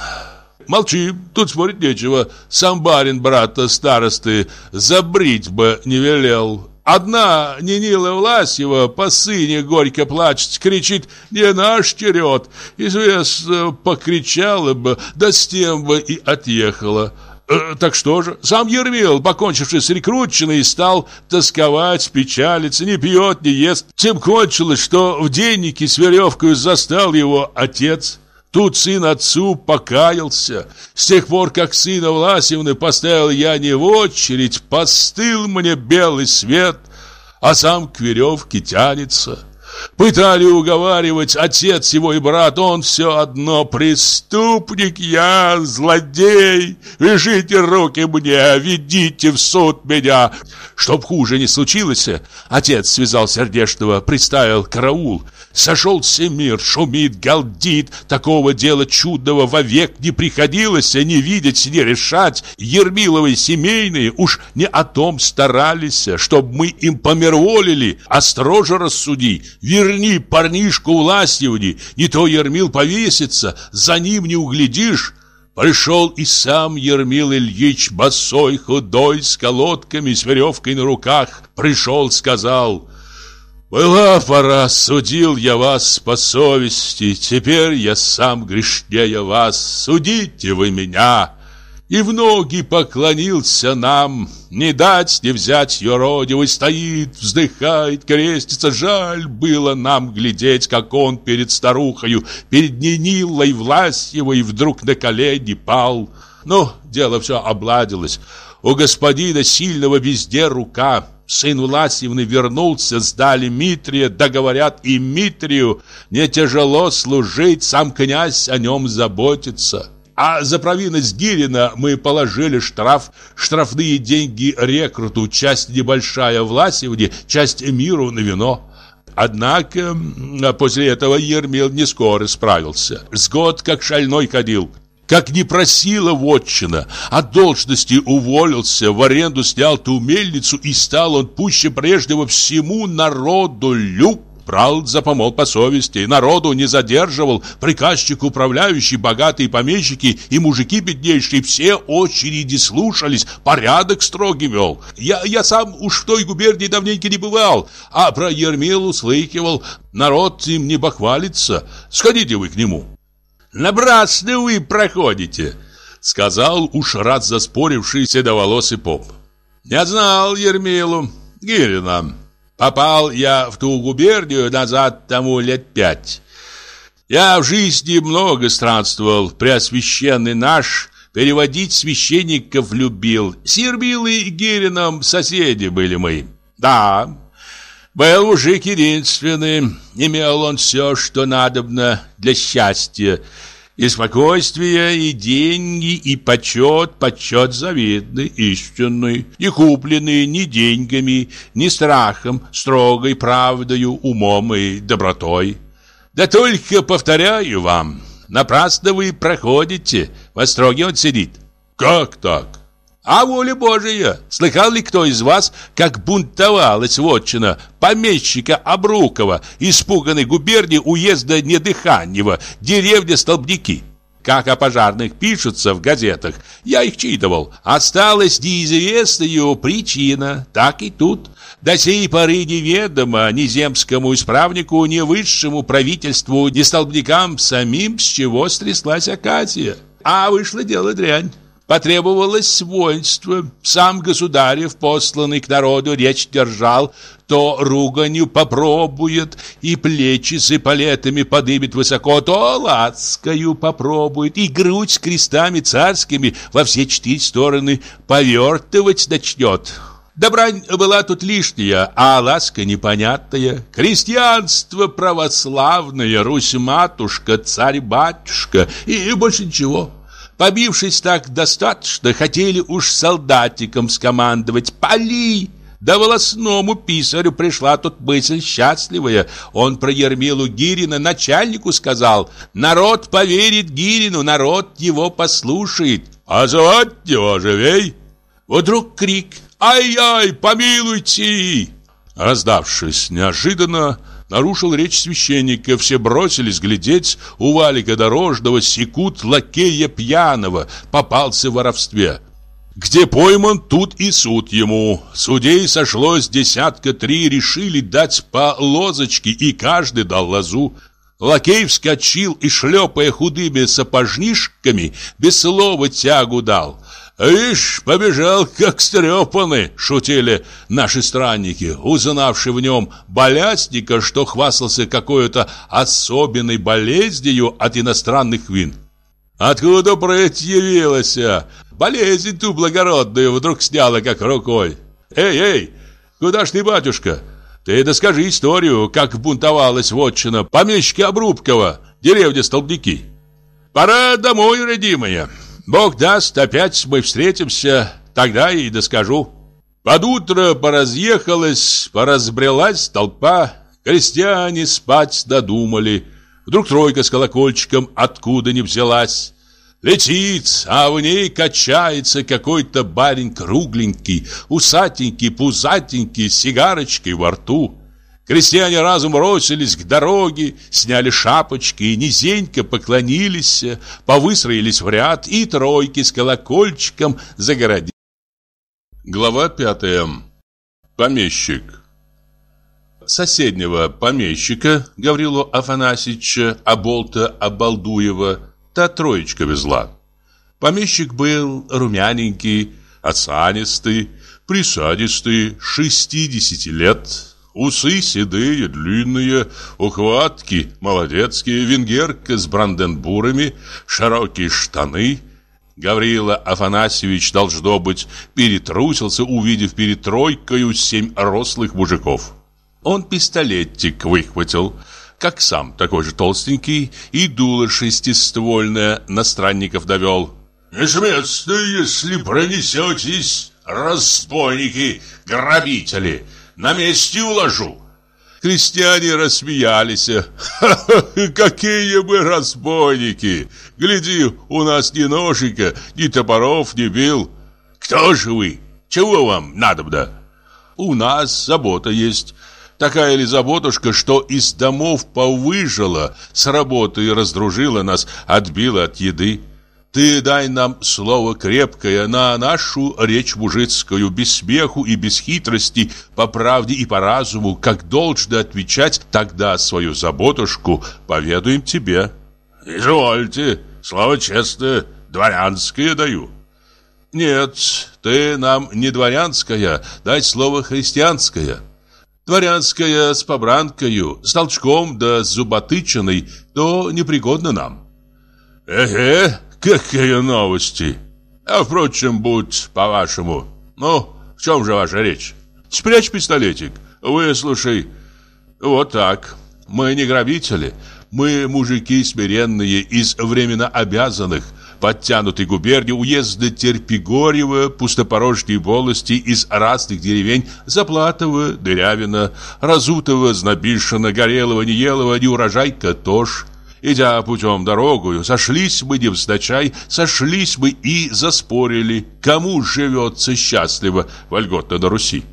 Молчи, тут спорить нечего. Сам барин брата старосты забрить бы не велел. Одна Нинила Власьева по сыне горько плачет, кричит «Не наш черед!» Известно, покричала бы, да с тем бы и отъехала. Э, так что же, сам Ермил, покончивший с рекрутчиной, стал тосковать, печалиться, не пьет, не ест. Тем кончилось, что в деннике с веревкой застал его отец – Тут сын отцу покаялся. С тех пор, как сына Власевны поставил я не в очередь, постыл мне белый свет, а сам к веревке тянется». Пытали уговаривать отец его и брат, он все одно преступник, я злодей. Вяжите руки мне, ведите в суд меня. Чтоб хуже не случилось, отец связал сердечного, приставил караул. Сошел Семир, шумит, галдит, такого дела чудного вовек не приходилось, не видеть, не решать. Ермиловы семейные уж не о том старались, чтоб мы им померволили, а строже рассуди, Верни парнишку Власьевне, не то Ермил повесится, за ним не углядишь. Пришел и сам Ермил Ильич, босой, худой, с колодками, с веревкой на руках. Пришел, сказал, «Была пора, судил я вас по совести, теперь я сам грешнее вас, судите вы меня». И в ноги поклонился нам, не дать, не взять юродивый Стоит, вздыхает, крестится, жаль было нам глядеть, как он перед старухою, Перед Нинилой Власьевой вдруг на колени пал. Но дело все обладилось, у господина сильного везде рука, Сын Власьевны вернулся, сдали Митрия, да говорят и Митрию, не тяжело служить, сам князь о нем заботится. А за провинность Гирина мы положили штраф, штрафные деньги рекруту, часть небольшая в Власевне, часть миру на вино. Однако после этого Ермил не скоро справился. С год как шальной ходил. Как не просила вотчина, от должности уволился, в аренду снял ту мельницу, и стал он пуще прежнего всему народу люк брал за помол по совести, народу не задерживал, приказчик, управляющий, богатые помещики и мужики беднейшие, все очереди слушались, порядок строгий вел. Я, я сам уж в той губернии давненько не бывал, а про Ермилу слыхивал, народ им не бахвалится, сходите вы к нему». «Набрасно вы проходите», — сказал уж раз заспорившийся заспоривший седоволосый поп. «Я знал Ермилу, Гирина». Попал я в ту губернию назад тому лет пять. Я в жизни много странствовал, преосвященный наш переводить священников любил. Сербилы и Гирином соседи были мы. Да, был мужик единственный, имел он все, что надобно для счастья, и спокойствие, и деньги, и почет, почет заветный, истинный, не купленный ни деньгами, ни страхом, строгой правдою, умом и добротой. Да только повторяю вам, напрасно вы проходите, во строге он сидит. Как так? А воля Божия! Слыхал ли кто из вас, как бунтовалась вотчина помещика Обрукова, испуганной губернии уезда Недыханьева, деревня Столбники? Как о пожарных пишутся в газетах, я их читывал. Осталась неизвестна его причина, так и тут. До сей поры неведомо ни земскому исправнику, ни высшему правительству, ни столбникам самим, с чего стряслась оказия. А вышло дело дрянь потребовалось вольство. Сам государев, посланный к народу, речь держал, то руганью попробует и плечи с эполетами подымет высоко, то лацкою попробует и грудь с крестами царскими во все четыре стороны повертывать начнет». Добрань была тут лишняя, а ласка непонятная. Крестьянство православное, Русь-матушка, царь-батюшка и больше ничего. Побившись так достаточно, хотели уж солдатикам скомандовать «Пали!» Да волосному писарю пришла тут мысль счастливая. Он про Ермилу Гирина начальнику сказал «Народ поверит Гирину, народ его послушает». «А звать его живей!» Вдруг крик «Ай-яй, помилуйте!» Раздавшись неожиданно, Нарушил речь священника, все бросились глядеть, у Валика Дорожного секут лакея пьяного, попался в воровстве. Где пойман, тут и суд ему. Судей сошлось десятка три, решили дать по лозочке, и каждый дал лозу. Лакей вскочил и, шлепая худыми сапожнишками, без слова тягу дал. «Ишь, побежал, как стрепанный!» — шутили наши странники, узнавшие в нем болясника, что хвастался какой-то особенной болезнью от иностранных вин. «Откуда прыть явилась? Болезнь ту благородную вдруг сняла как рукой. Эй, эй, куда ж ты, батюшка? Ты доскажи историю, как бунтовалась вотчина помещика Обрубкова, деревня Столбники». «Пора домой, родимая!» Бог даст, опять мы встретимся, тогда и доскажу. Под утро поразъехалась, поразбрелась толпа. Крестьяне спать додумали. Вдруг тройка с колокольчиком откуда не взялась. Летит, а в ней качается какой-то барин кругленький, усатенький, пузатенький, с сигарочкой во рту. Крестьяне разум бросились к дороге, сняли шапочки и низенько поклонились, повыстроились в ряд и тройки с колокольчиком загородили. Глава пятая. Помещик. Соседнего помещика Гаврилу Афанасьевича Аболта Абалдуева та троечка везла. Помещик был румяненький, отсанистый, присадистый, шестидесяти лет, Усы седые, длинные, ухватки молодецкие, венгерка с бранденбурами, широкие штаны. Гаврила Афанасьевич, должно быть, перетрусился, увидев перед тройкою семь рослых мужиков. Он пистолетик выхватил, как сам, такой же толстенький, и дуло шестиствольное на странников довел. «Не с места, если пронесетесь, разбойники, грабители!» На месте уложу. Крестьяне рассмеялись. «Ха -ха, какие мы разбойники! Гляди, у нас ни ножика, ни топоров, ни бил. Кто же вы? Чего вам надо надобно?» «У нас забота есть. Такая ли заботушка, что из домов повыжила, с работы раздружила нас, отбила от еды?» Ты дай нам слово крепкое на нашу речь мужицкую, без смеху и без хитрости, по правде и по разуму, как должно отвечать, тогда свою заботушку поведаем тебе. Извольте, слово честное, дворянское даю. Нет, ты нам не дворянская, дай слово христианское. Дворянская с побранкою, с толчком да зуботычиной, то непригодно нам. Эге, Какие новости? А впрочем, будь по-вашему. Ну, в чем же ваша речь? Спрячь пистолетик, выслушай. Вот так. Мы не грабители, мы мужики смиренные из временно обязанных, подтянутой губернии, уезды Терпигорева, пустопорожней волости из разных деревень Заплатова, Дырявина, Разутова, Знобишина, Горелого, неелого, Неурожайка, Тош, Идя путем дорогою, сошлись бы невзначай, сошлись бы и заспорили, кому живется счастливо, вольготно на Руси.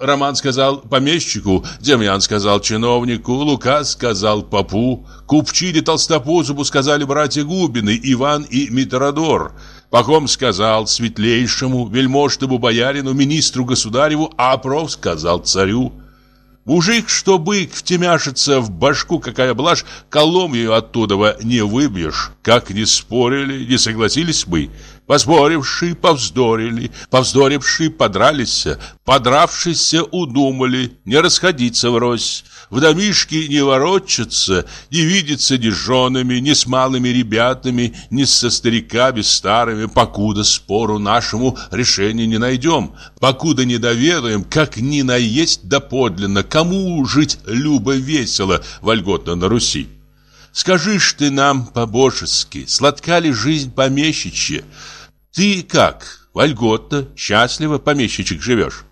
Роман сказал помещику, Демьян сказал чиновнику, Лука сказал попу, купчине толстопузубу сказали братья Губины, Иван и Митродор. Пахом сказал светлейшему, вельможному боярину, министру государеву, а проф сказал царю. Мужик, что бык, втемяшится в башку, какая блажь, ее оттуда не выбьешь. Как не спорили, не согласились мы. Поспоривши, повздорили, повздоривши, подрались, подравшись, удумали, не расходиться врозь в домишке не ворочаться, не видится ни с женами, ни с малыми ребятами, ни со стариками старыми, покуда спору нашему решения не найдем, покуда не доведаем, как ни наесть доподлинно, кому жить любо-весело, вольготно на Руси. Скажешь ты нам по-божески, сладка ли жизнь помещичья? Ты как, вольготно, счастливо помещичек живешь?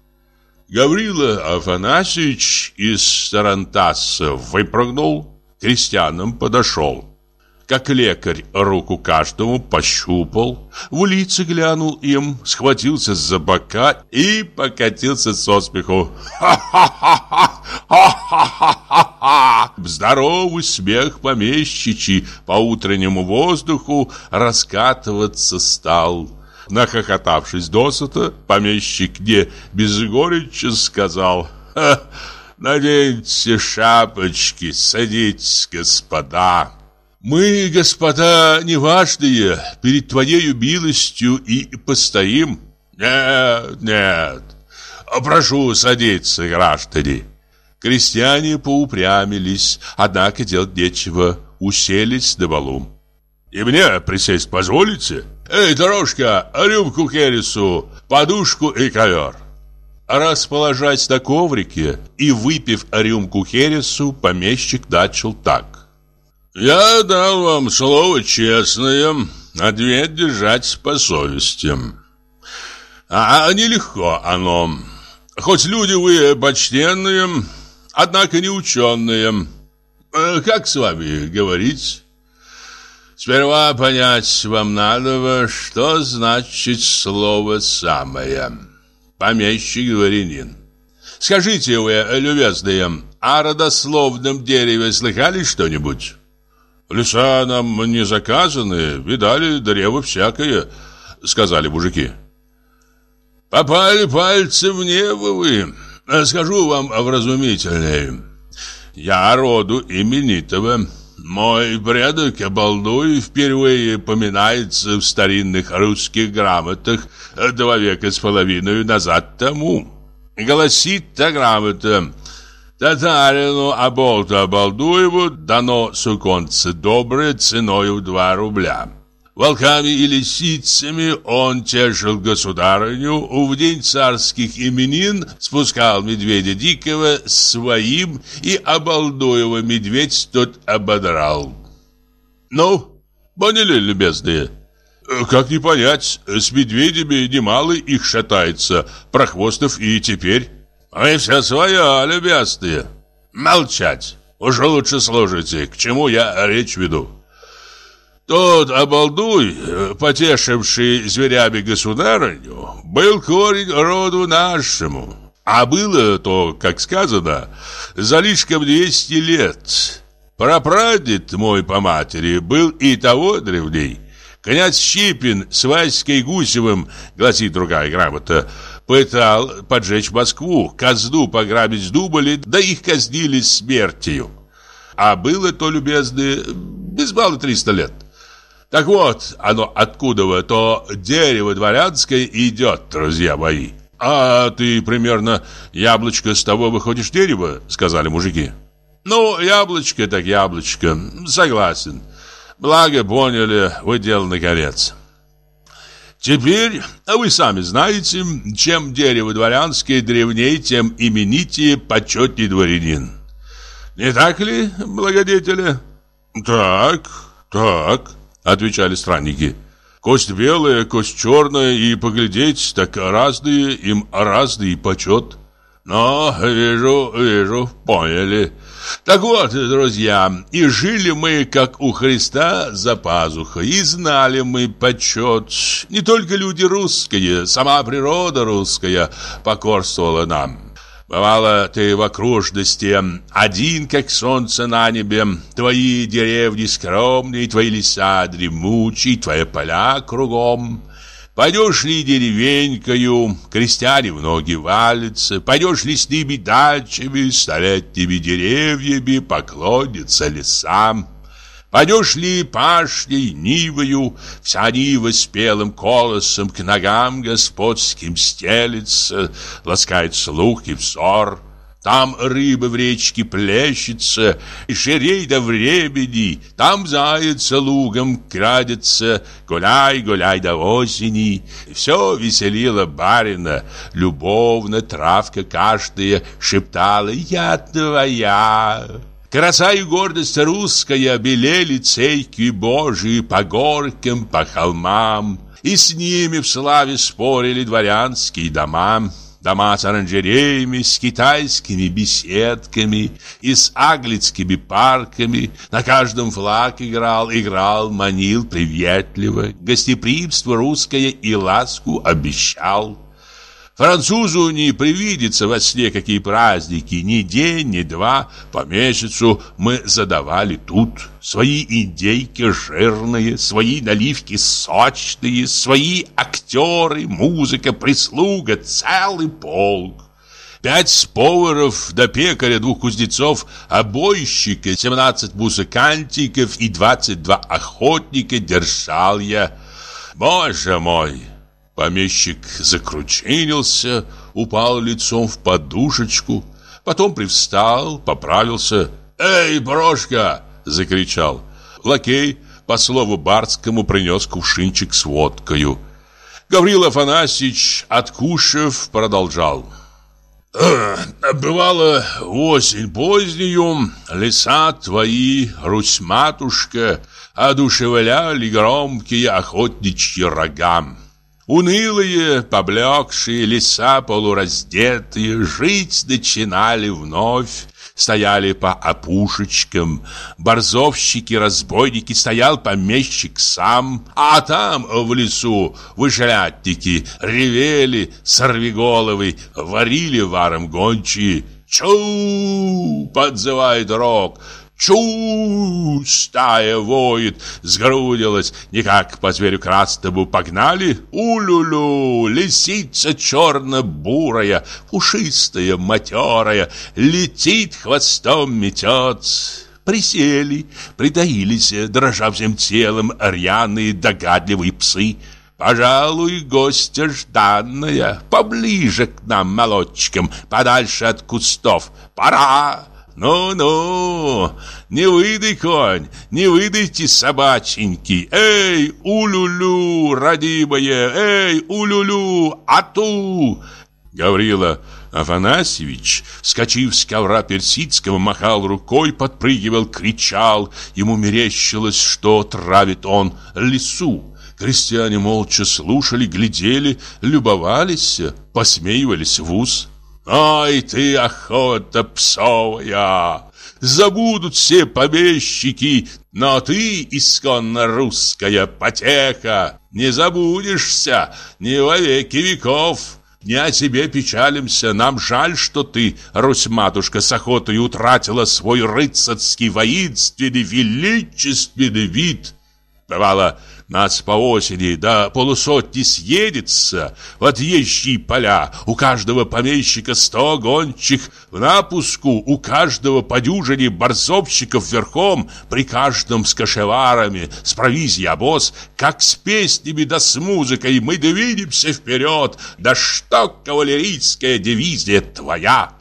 Гаврила Афанасьевич из тарантаса выпрыгнул, крестьянам подошел. Как лекарь руку каждому пощупал, в лица глянул им, схватился за бока и покатился со смеху. «Ха-ха-ха-ха! Ха-ха-ха-ха!» Здоровый смех помещичий по утреннему воздуху раскатываться стал. Нахохотавшись досыта, помещик не без горечи сказал «Ха!» Наденьте шапочки, садитесь, господа. Мы, господа, неважные, перед твоей милостью и постоим. Нет, нет, прошу садиться, граждане. Крестьяне поупрямились, однако делать нечего, уселись на валум. И мне присесть позволите? Эй, дорожка, рюмку кересу, подушку и ковер. Расположать на коврике и выпив рюмку хересу, помещик начал так. «Я дал вам слово честное, ответ а держать по совести. А, а нелегко оно. Хоть люди вы почтенные, однако не ученые. Э, как с вами говорить?» Сперва понять вам надо, что значит слово «самое». Помещик-дворянин. Скажите вы, любезные, о родословном дереве слыхали что-нибудь? Леса нам не заказаны, видали древо всякое, сказали мужики. Попали пальцы в небо вы, скажу вам вразумительнее. Я роду именитого. Мой предок Обалдуй впервые поминается в старинных русских грамотах э, два века с половиной назад тому. Голосит та грамота Татарину Аболту Обалдуеву дано суконце доброе ценою в 2 рубля волками и лисицами он тешил государыню, в день царских именин спускал медведя дикого своим и обалдуева медведь тот ободрал. «Ну, поняли, любезные?» э, Как не понять, с медведями немало их шатается, прохвостов и теперь. Вы все свое, любезные. Молчать. уже лучше служите, к чему я речь веду. Тот обалдуй, потешивший зверями государыню, был корень роду нашему. А было то, как сказано, за лишком 200 лет. Прапрадед мой по матери был и того древней. Князь Щипин с Васькой Гусевым, гласит другая грамота, пытал поджечь Москву, казну пограбить думали, да их казнили смертью. А было то, любезные, без мало 300 лет. Так вот, оно откуда вы? то дерево дворянское идет, друзья мои. А ты примерно яблочко с того выходишь дерево, сказали мужики. Ну, яблочко так яблочко, согласен. Благо поняли, вы дело наконец. Теперь а вы сами знаете, чем дерево дворянское древнее, тем именитее почетней дворянин. Не так ли, благодетели? Так, так. Отвечали странники. Кость белая, кость черная, и поглядеть так разные, им разный почет. Но вижу, вижу, поняли. Так вот, друзья, и жили мы, как у Христа, за пазухой, и знали мы почет. Не только люди русские, сама природа русская покорствовала нам. Бывало, ты в окружности, один, как солнце на небе, Твои деревни скромные, твои леса дремучие, твои поля кругом. Пойдешь ли деревенькою, крестьяне в ноги валятся, Пойдешь ли с ними дачами, столетними деревьями, поклонятся лесам. Пойдешь ли пашней, нивою, вся нива с белым колосом К ногам господским стелится, ласкает слух и взор. Там рыба в речке плещется, и ширей до времени, Там заяц лугом крадется, гуляй, гуляй до осени. Все веселило барина, любовно травка каждая шептала «Я твоя». Краса и гордость русская белели цейки божии по горкам, по холмам. И с ними в славе спорили дворянские дома, дома с оранжереями, с китайскими беседками и с аглицкими парками. На каждом флаг играл, играл, манил приветливо, гостеприимство русское и ласку обещал. Французу не привидится во сне какие праздники, ни день, ни два по месяцу мы задавали тут свои индейки жирные, свои наливки сочные, свои актеры, музыка, прислуга, целый полк. Пять поваров до пекаря, двух кузнецов, обойщика, 17 музыкантиков и 22 охотника держал я. Боже мой! Помещик закручинился, упал лицом в подушечку, потом привстал, поправился. «Эй, брошка!» — закричал. Лакей по слову Барскому принес кувшинчик с водкою. Гаврил Афанасьевич, откушав, продолжал. «Э, «Бывало, осень позднюю, леса твои, Русь-матушка, одушевляли громкие охотничьи рогам. Унылые, поблекшие, леса полураздетые Жить начинали вновь Стояли по опушечкам Борзовщики, разбойники Стоял помещик сам А там, в лесу, вышлятники Ревели, сорвиголовы Варили варом гончие Чу! подзывает рог Чу! воет, сгрудилась, никак по зверю красному погнали. Улюлю, лисица черно-бурая, пушистая, матерая, летит хвостом, метет присели, притаились, дрожа всем телом, рьяные догадливые псы. Пожалуй, гостья жданная, поближе к нам, молодчикам, подальше от кустов. Пора! «Ну-ну, не выдай, конь, не выдайте собаченьки! Эй, улюлю, родимое, эй, улюлю, ату!» Гаврила Афанасьевич, вскочив с ковра персидского, махал рукой, подпрыгивал, кричал. Ему мерещилось, что травит он лесу. Крестьяне молча слушали, глядели, любовались, посмеивались в ус. Ой, ты охота псовая! Забудут все помещики, но ты, исконно русская потеха, Не забудешься ни во веки веков. Не о тебе печалимся, нам жаль, что ты, Русь-матушка, с охотой утратила Свой рыцарский воинственный величественный вид. Бывало, нас по осени до полусотни съедется в отъезжие поля. У каждого помещика сто гончих в напуску, у каждого по дюжине борцовщиков верхом, при каждом с кошеварами, с провизией обоз, как с песнями да с музыкой мы двинемся вперед. Да что кавалерийская дивизия твоя!»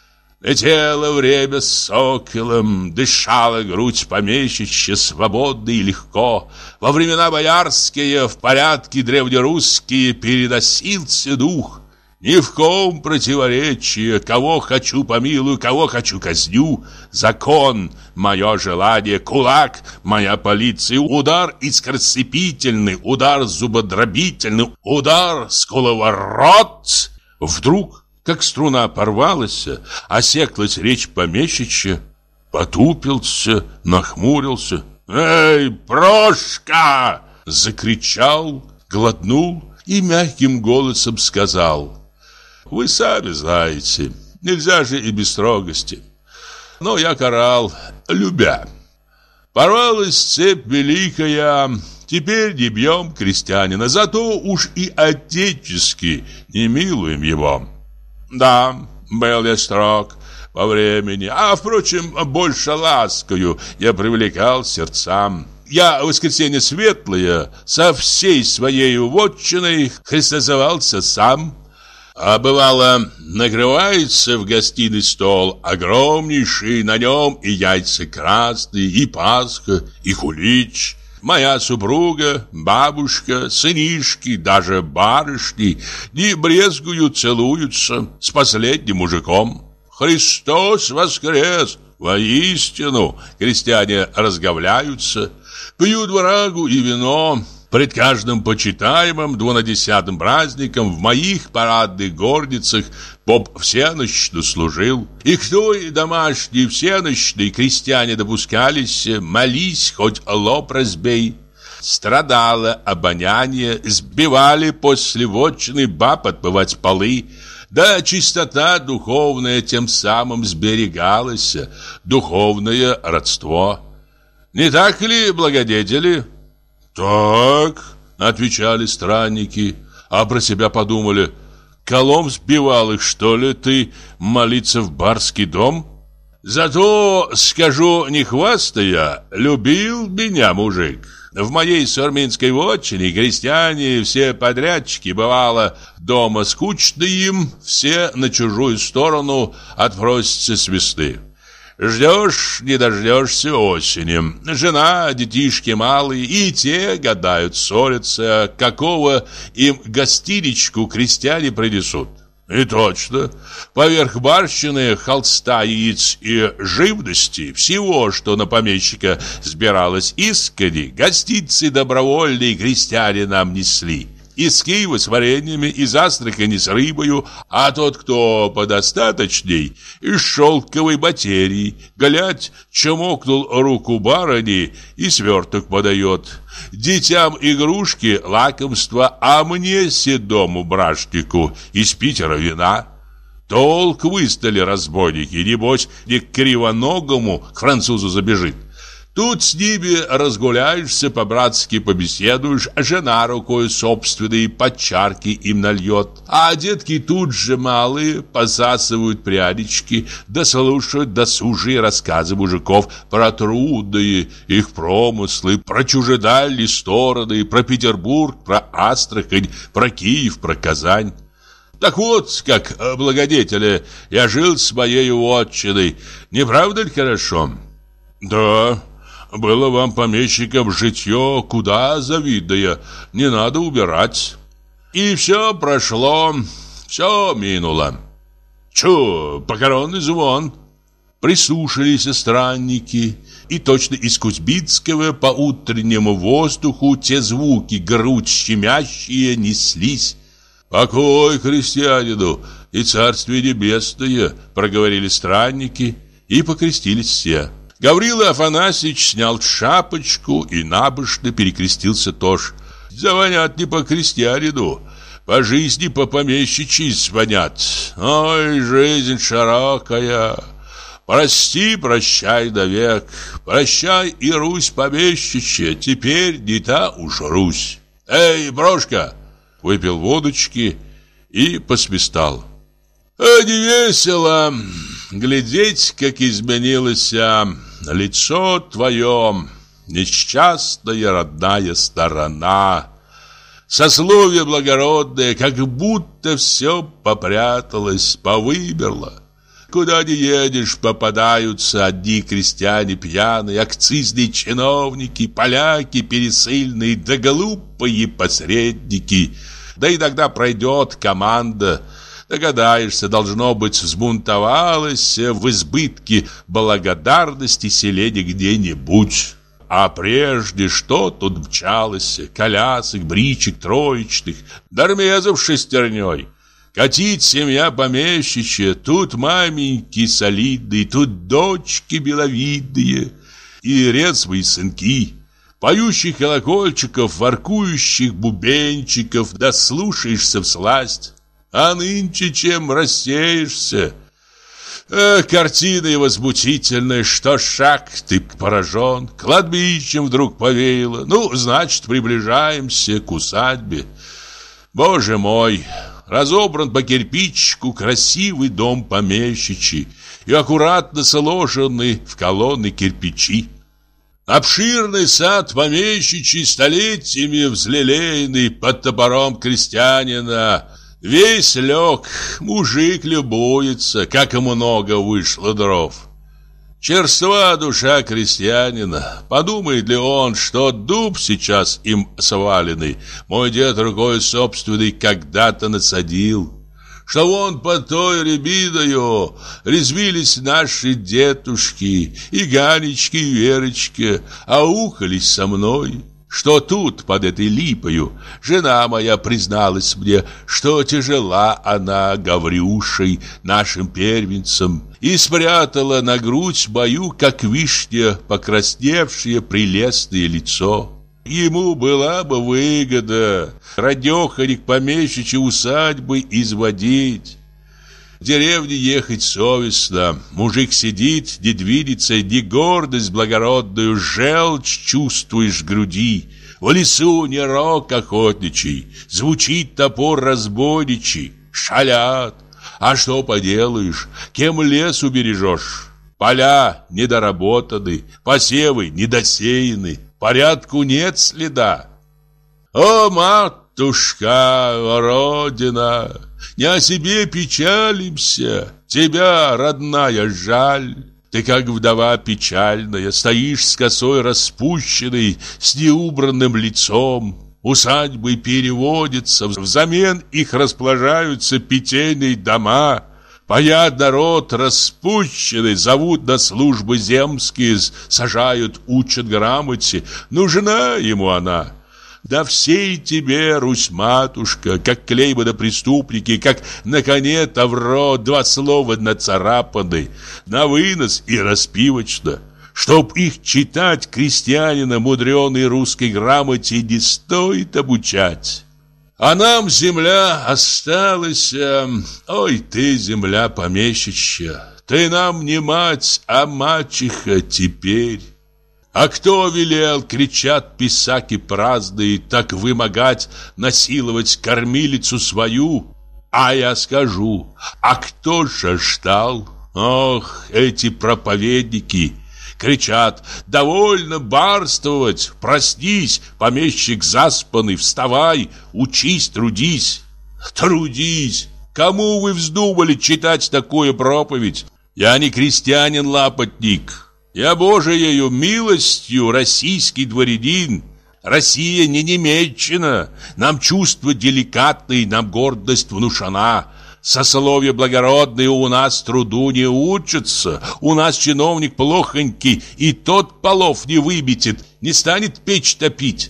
Летело время с соколом, дышала грудь помещичья свободно и легко. Во времена боярские, в порядке древнерусские, переносился дух. Ни в ком противоречие. кого хочу помилую, кого хочу казню. Закон — мое желание, кулак — моя полиция, удар искросцепительный, удар зубодробительный, удар скуловорот. Вдруг как струна порвалась, осеклась речь помещичья, потупился, нахмурился. «Эй, Прошка!» — закричал, глотнул и мягким голосом сказал. «Вы сами знаете, нельзя же и без строгости. Но я карал, любя. Порвалась цепь великая, Теперь не бьем крестьянина, зато уж и отечески не милуем его. Да, был я строг по времени, а, впрочем, больше ласкою я привлекал сердцам. Я в воскресенье светлое со всей своей вотчиной христозовался сам. А бывало, накрывается в гостиный стол огромнейший, на нем и яйца красные, и пасха, и кулич – моя супруга, бабушка, сынишки, даже барышни не брезгуют, целуются с последним мужиком. Христос воскрес! Воистину, крестьяне разговляются, пьют врагу и вино. Пред каждым почитаемым двунадесятым праздником в моих парадных горницах Поп всеночно служил. И кто и домашний всеночный крестьяне допускались, молись, хоть лоб разбей. Страдало обоняние, сбивали после вотчины баб отбывать полы, да чистота духовная тем самым сберегалась, духовное родство. Не так ли, благодетели? Так, отвечали странники, а про себя подумали – Колом сбивал их, что ли, ты молиться в барский дом? Зато, скажу, не хвастая, любил меня мужик. В моей сарминской вотчине крестьяне все подрядчики, бывало, дома скучно им, все на чужую сторону отпросятся с весны. Ждешь, не дождешься осени. Жена, детишки малые, и те гадают, ссорятся, какого им гостиничку крестьяне принесут. И точно, поверх барщины, холста, яиц и живности, всего, что на помещика сбиралось искренне, гостицы добровольные крестьяне нам несли из Киева с вареньями, из Астрахани с рыбою, а тот, кто подостаточней, из шелковой батерии. Глядь, чмокнул руку барыни и сверток подает. Детям игрушки, лакомства, а мне, седому бражнику, из Питера вина». Толк выстали разбойники, небось, не к кривоногому к французу забежит. Тут с ними разгуляешься, по-братски побеседуешь, а жена рукой собственной подчарки им нальет. А детки тут же малые посасывают прянички, дослушают досужие рассказы мужиков про трудные их промыслы, про чужедальние стороны, про Петербург, про Астрахань, про Киев, про Казань. Так вот, как э, благодетели, я жил с моей отчиной. Не правда ли хорошо? Да, было вам, помещикам, житье куда завидное, не надо убирать. И все прошло, все минуло. Чу, покоронный звон. Прислушались странники, и точно из Кузьбитского по утреннему воздуху те звуки, грудь щемящие, неслись. «Покой христианину и царствие небесное!» — проговорили странники, и покрестились все. Гаврила Афанасьевич снял шапочку и набожно перекрестился тоже. «Звонят не по крестьянину, по жизни по помещичьи звонят. Ой, жизнь широкая!» Прости, прощай навек, прощай и Русь помещичья, теперь не та уж Русь. Эй, брошка! Выпил водочки и посвистал. А э, не весело глядеть, как изменилась а лицо твое, несчастная родная сторона, сословие благородное, как будто все попряталось, повымерло. Куда не едешь, попадаются одни крестьяне пьяные, акцизные чиновники, поляки пересыльные, да глупые посредники. Да и тогда пройдет команда – Догадаешься, должно быть, взбунтовалась в избытке благодарности селеди где-нибудь. А прежде что тут мчалось? Колясок, бричек, троечных, дармезов шестерней. катит семья помещичья, тут маменьки солидные, тут дочки беловидные и резвые сынки. Поющих колокольчиков, воркующих бубенчиков, дослушаешься да в сласть. А нынче чем рассеешься? Э, картина и возмутительная, что шаг ты поражен, кладбищем вдруг повеяло. Ну, значит, приближаемся к усадьбе. Боже мой, разобран по кирпичку красивый дом помещичий и аккуратно сложены в колонны кирпичи. Обширный сад помещичий столетиями взлелеянный под топором крестьянина – Весь лег, мужик любуется, как много вышло дров. Черства душа крестьянина. Подумает ли он, что дуб сейчас им сваленный, мой дед рукой собственный когда-то насадил? Что вон по той рябидою резвились наши детушки, и Ганечки, и Верочки, а ухались со мной что тут, под этой липою, жена моя призналась мне, что тяжела она Гаврюшей, нашим первенцем, и спрятала на грудь мою, как вишня, покрасневшее прелестное лицо. Ему была бы выгода радеханик помещичьи усадьбы изводить». В деревне ехать совестно. Мужик сидит, не двинется, не гордость благородную, желчь чувствуешь груди. В лесу не рок охотничий, звучит топор разбойничий, шалят. А что поделаешь, кем лес убережешь? Поля недоработаны, посевы недосеяны, порядку нет следа. О, мат! Матушка, Родина, не о себе печалимся, тебя, родная, жаль. Ты, как вдова печальная, стоишь с косой распущенной, с неубранным лицом. Усадьбы переводятся, взамен их расположаются петельные дома. Поят народ распущенный, зовут на службы земские, сажают, учат грамоте. Нужна ему она». Да всей тебе, Русь-матушка, как клеймо на преступники, как на коне тавро, два слова нацарапаны, на вынос и распивочно. Чтоб их читать, крестьянина мудреной русской грамоте не стоит обучать. А нам земля осталась, эм, ой ты, земля помещичья, ты нам не мать, а мачеха теперь. А кто велел, кричат писаки праздные, Так вымогать, насиловать кормилицу свою? А я скажу, а кто же ждал? Ох, эти проповедники! Кричат, довольно барствовать, проснись, помещик заспанный, вставай, учись, трудись. Трудись! Кому вы вздумали читать такую проповедь? Я не крестьянин-лапотник, я Божиею милостью российский дворянин. Россия не Немеччина. Нам чувство деликатное, нам гордость внушена. Сословие благородные у нас труду не учатся. У нас чиновник плохонький, и тот полов не выбитит, не станет печь топить.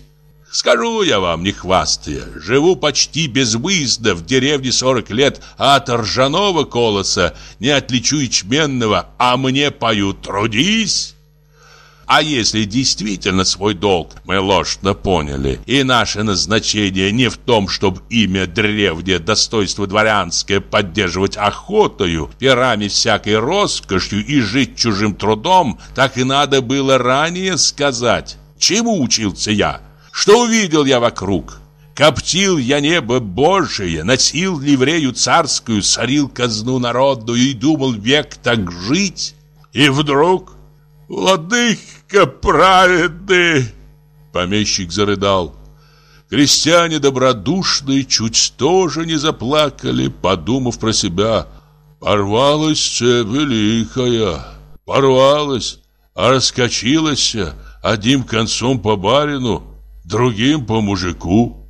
Скажу я вам, не хвастая, живу почти без выезда в деревне 40 лет, а от ржаного колоса не отличу ячменного, а мне поют «Трудись!» А если действительно свой долг мы ложно поняли, и наше назначение не в том, чтобы имя древнее достоинство дворянское поддерживать охотою, пирами всякой роскошью и жить чужим трудом, так и надо было ранее сказать, чему учился я, что увидел я вокруг? Коптил я небо Божие, носил ливрею царскую, сорил казну народную и думал век так жить. И вдруг... «Владыка праведный!» Помещик зарыдал. Крестьяне добродушные чуть тоже не заплакали, подумав про себя. «Порвалась все великая, порвалась, а раскочилась а, одним концом по барину» другим по мужику.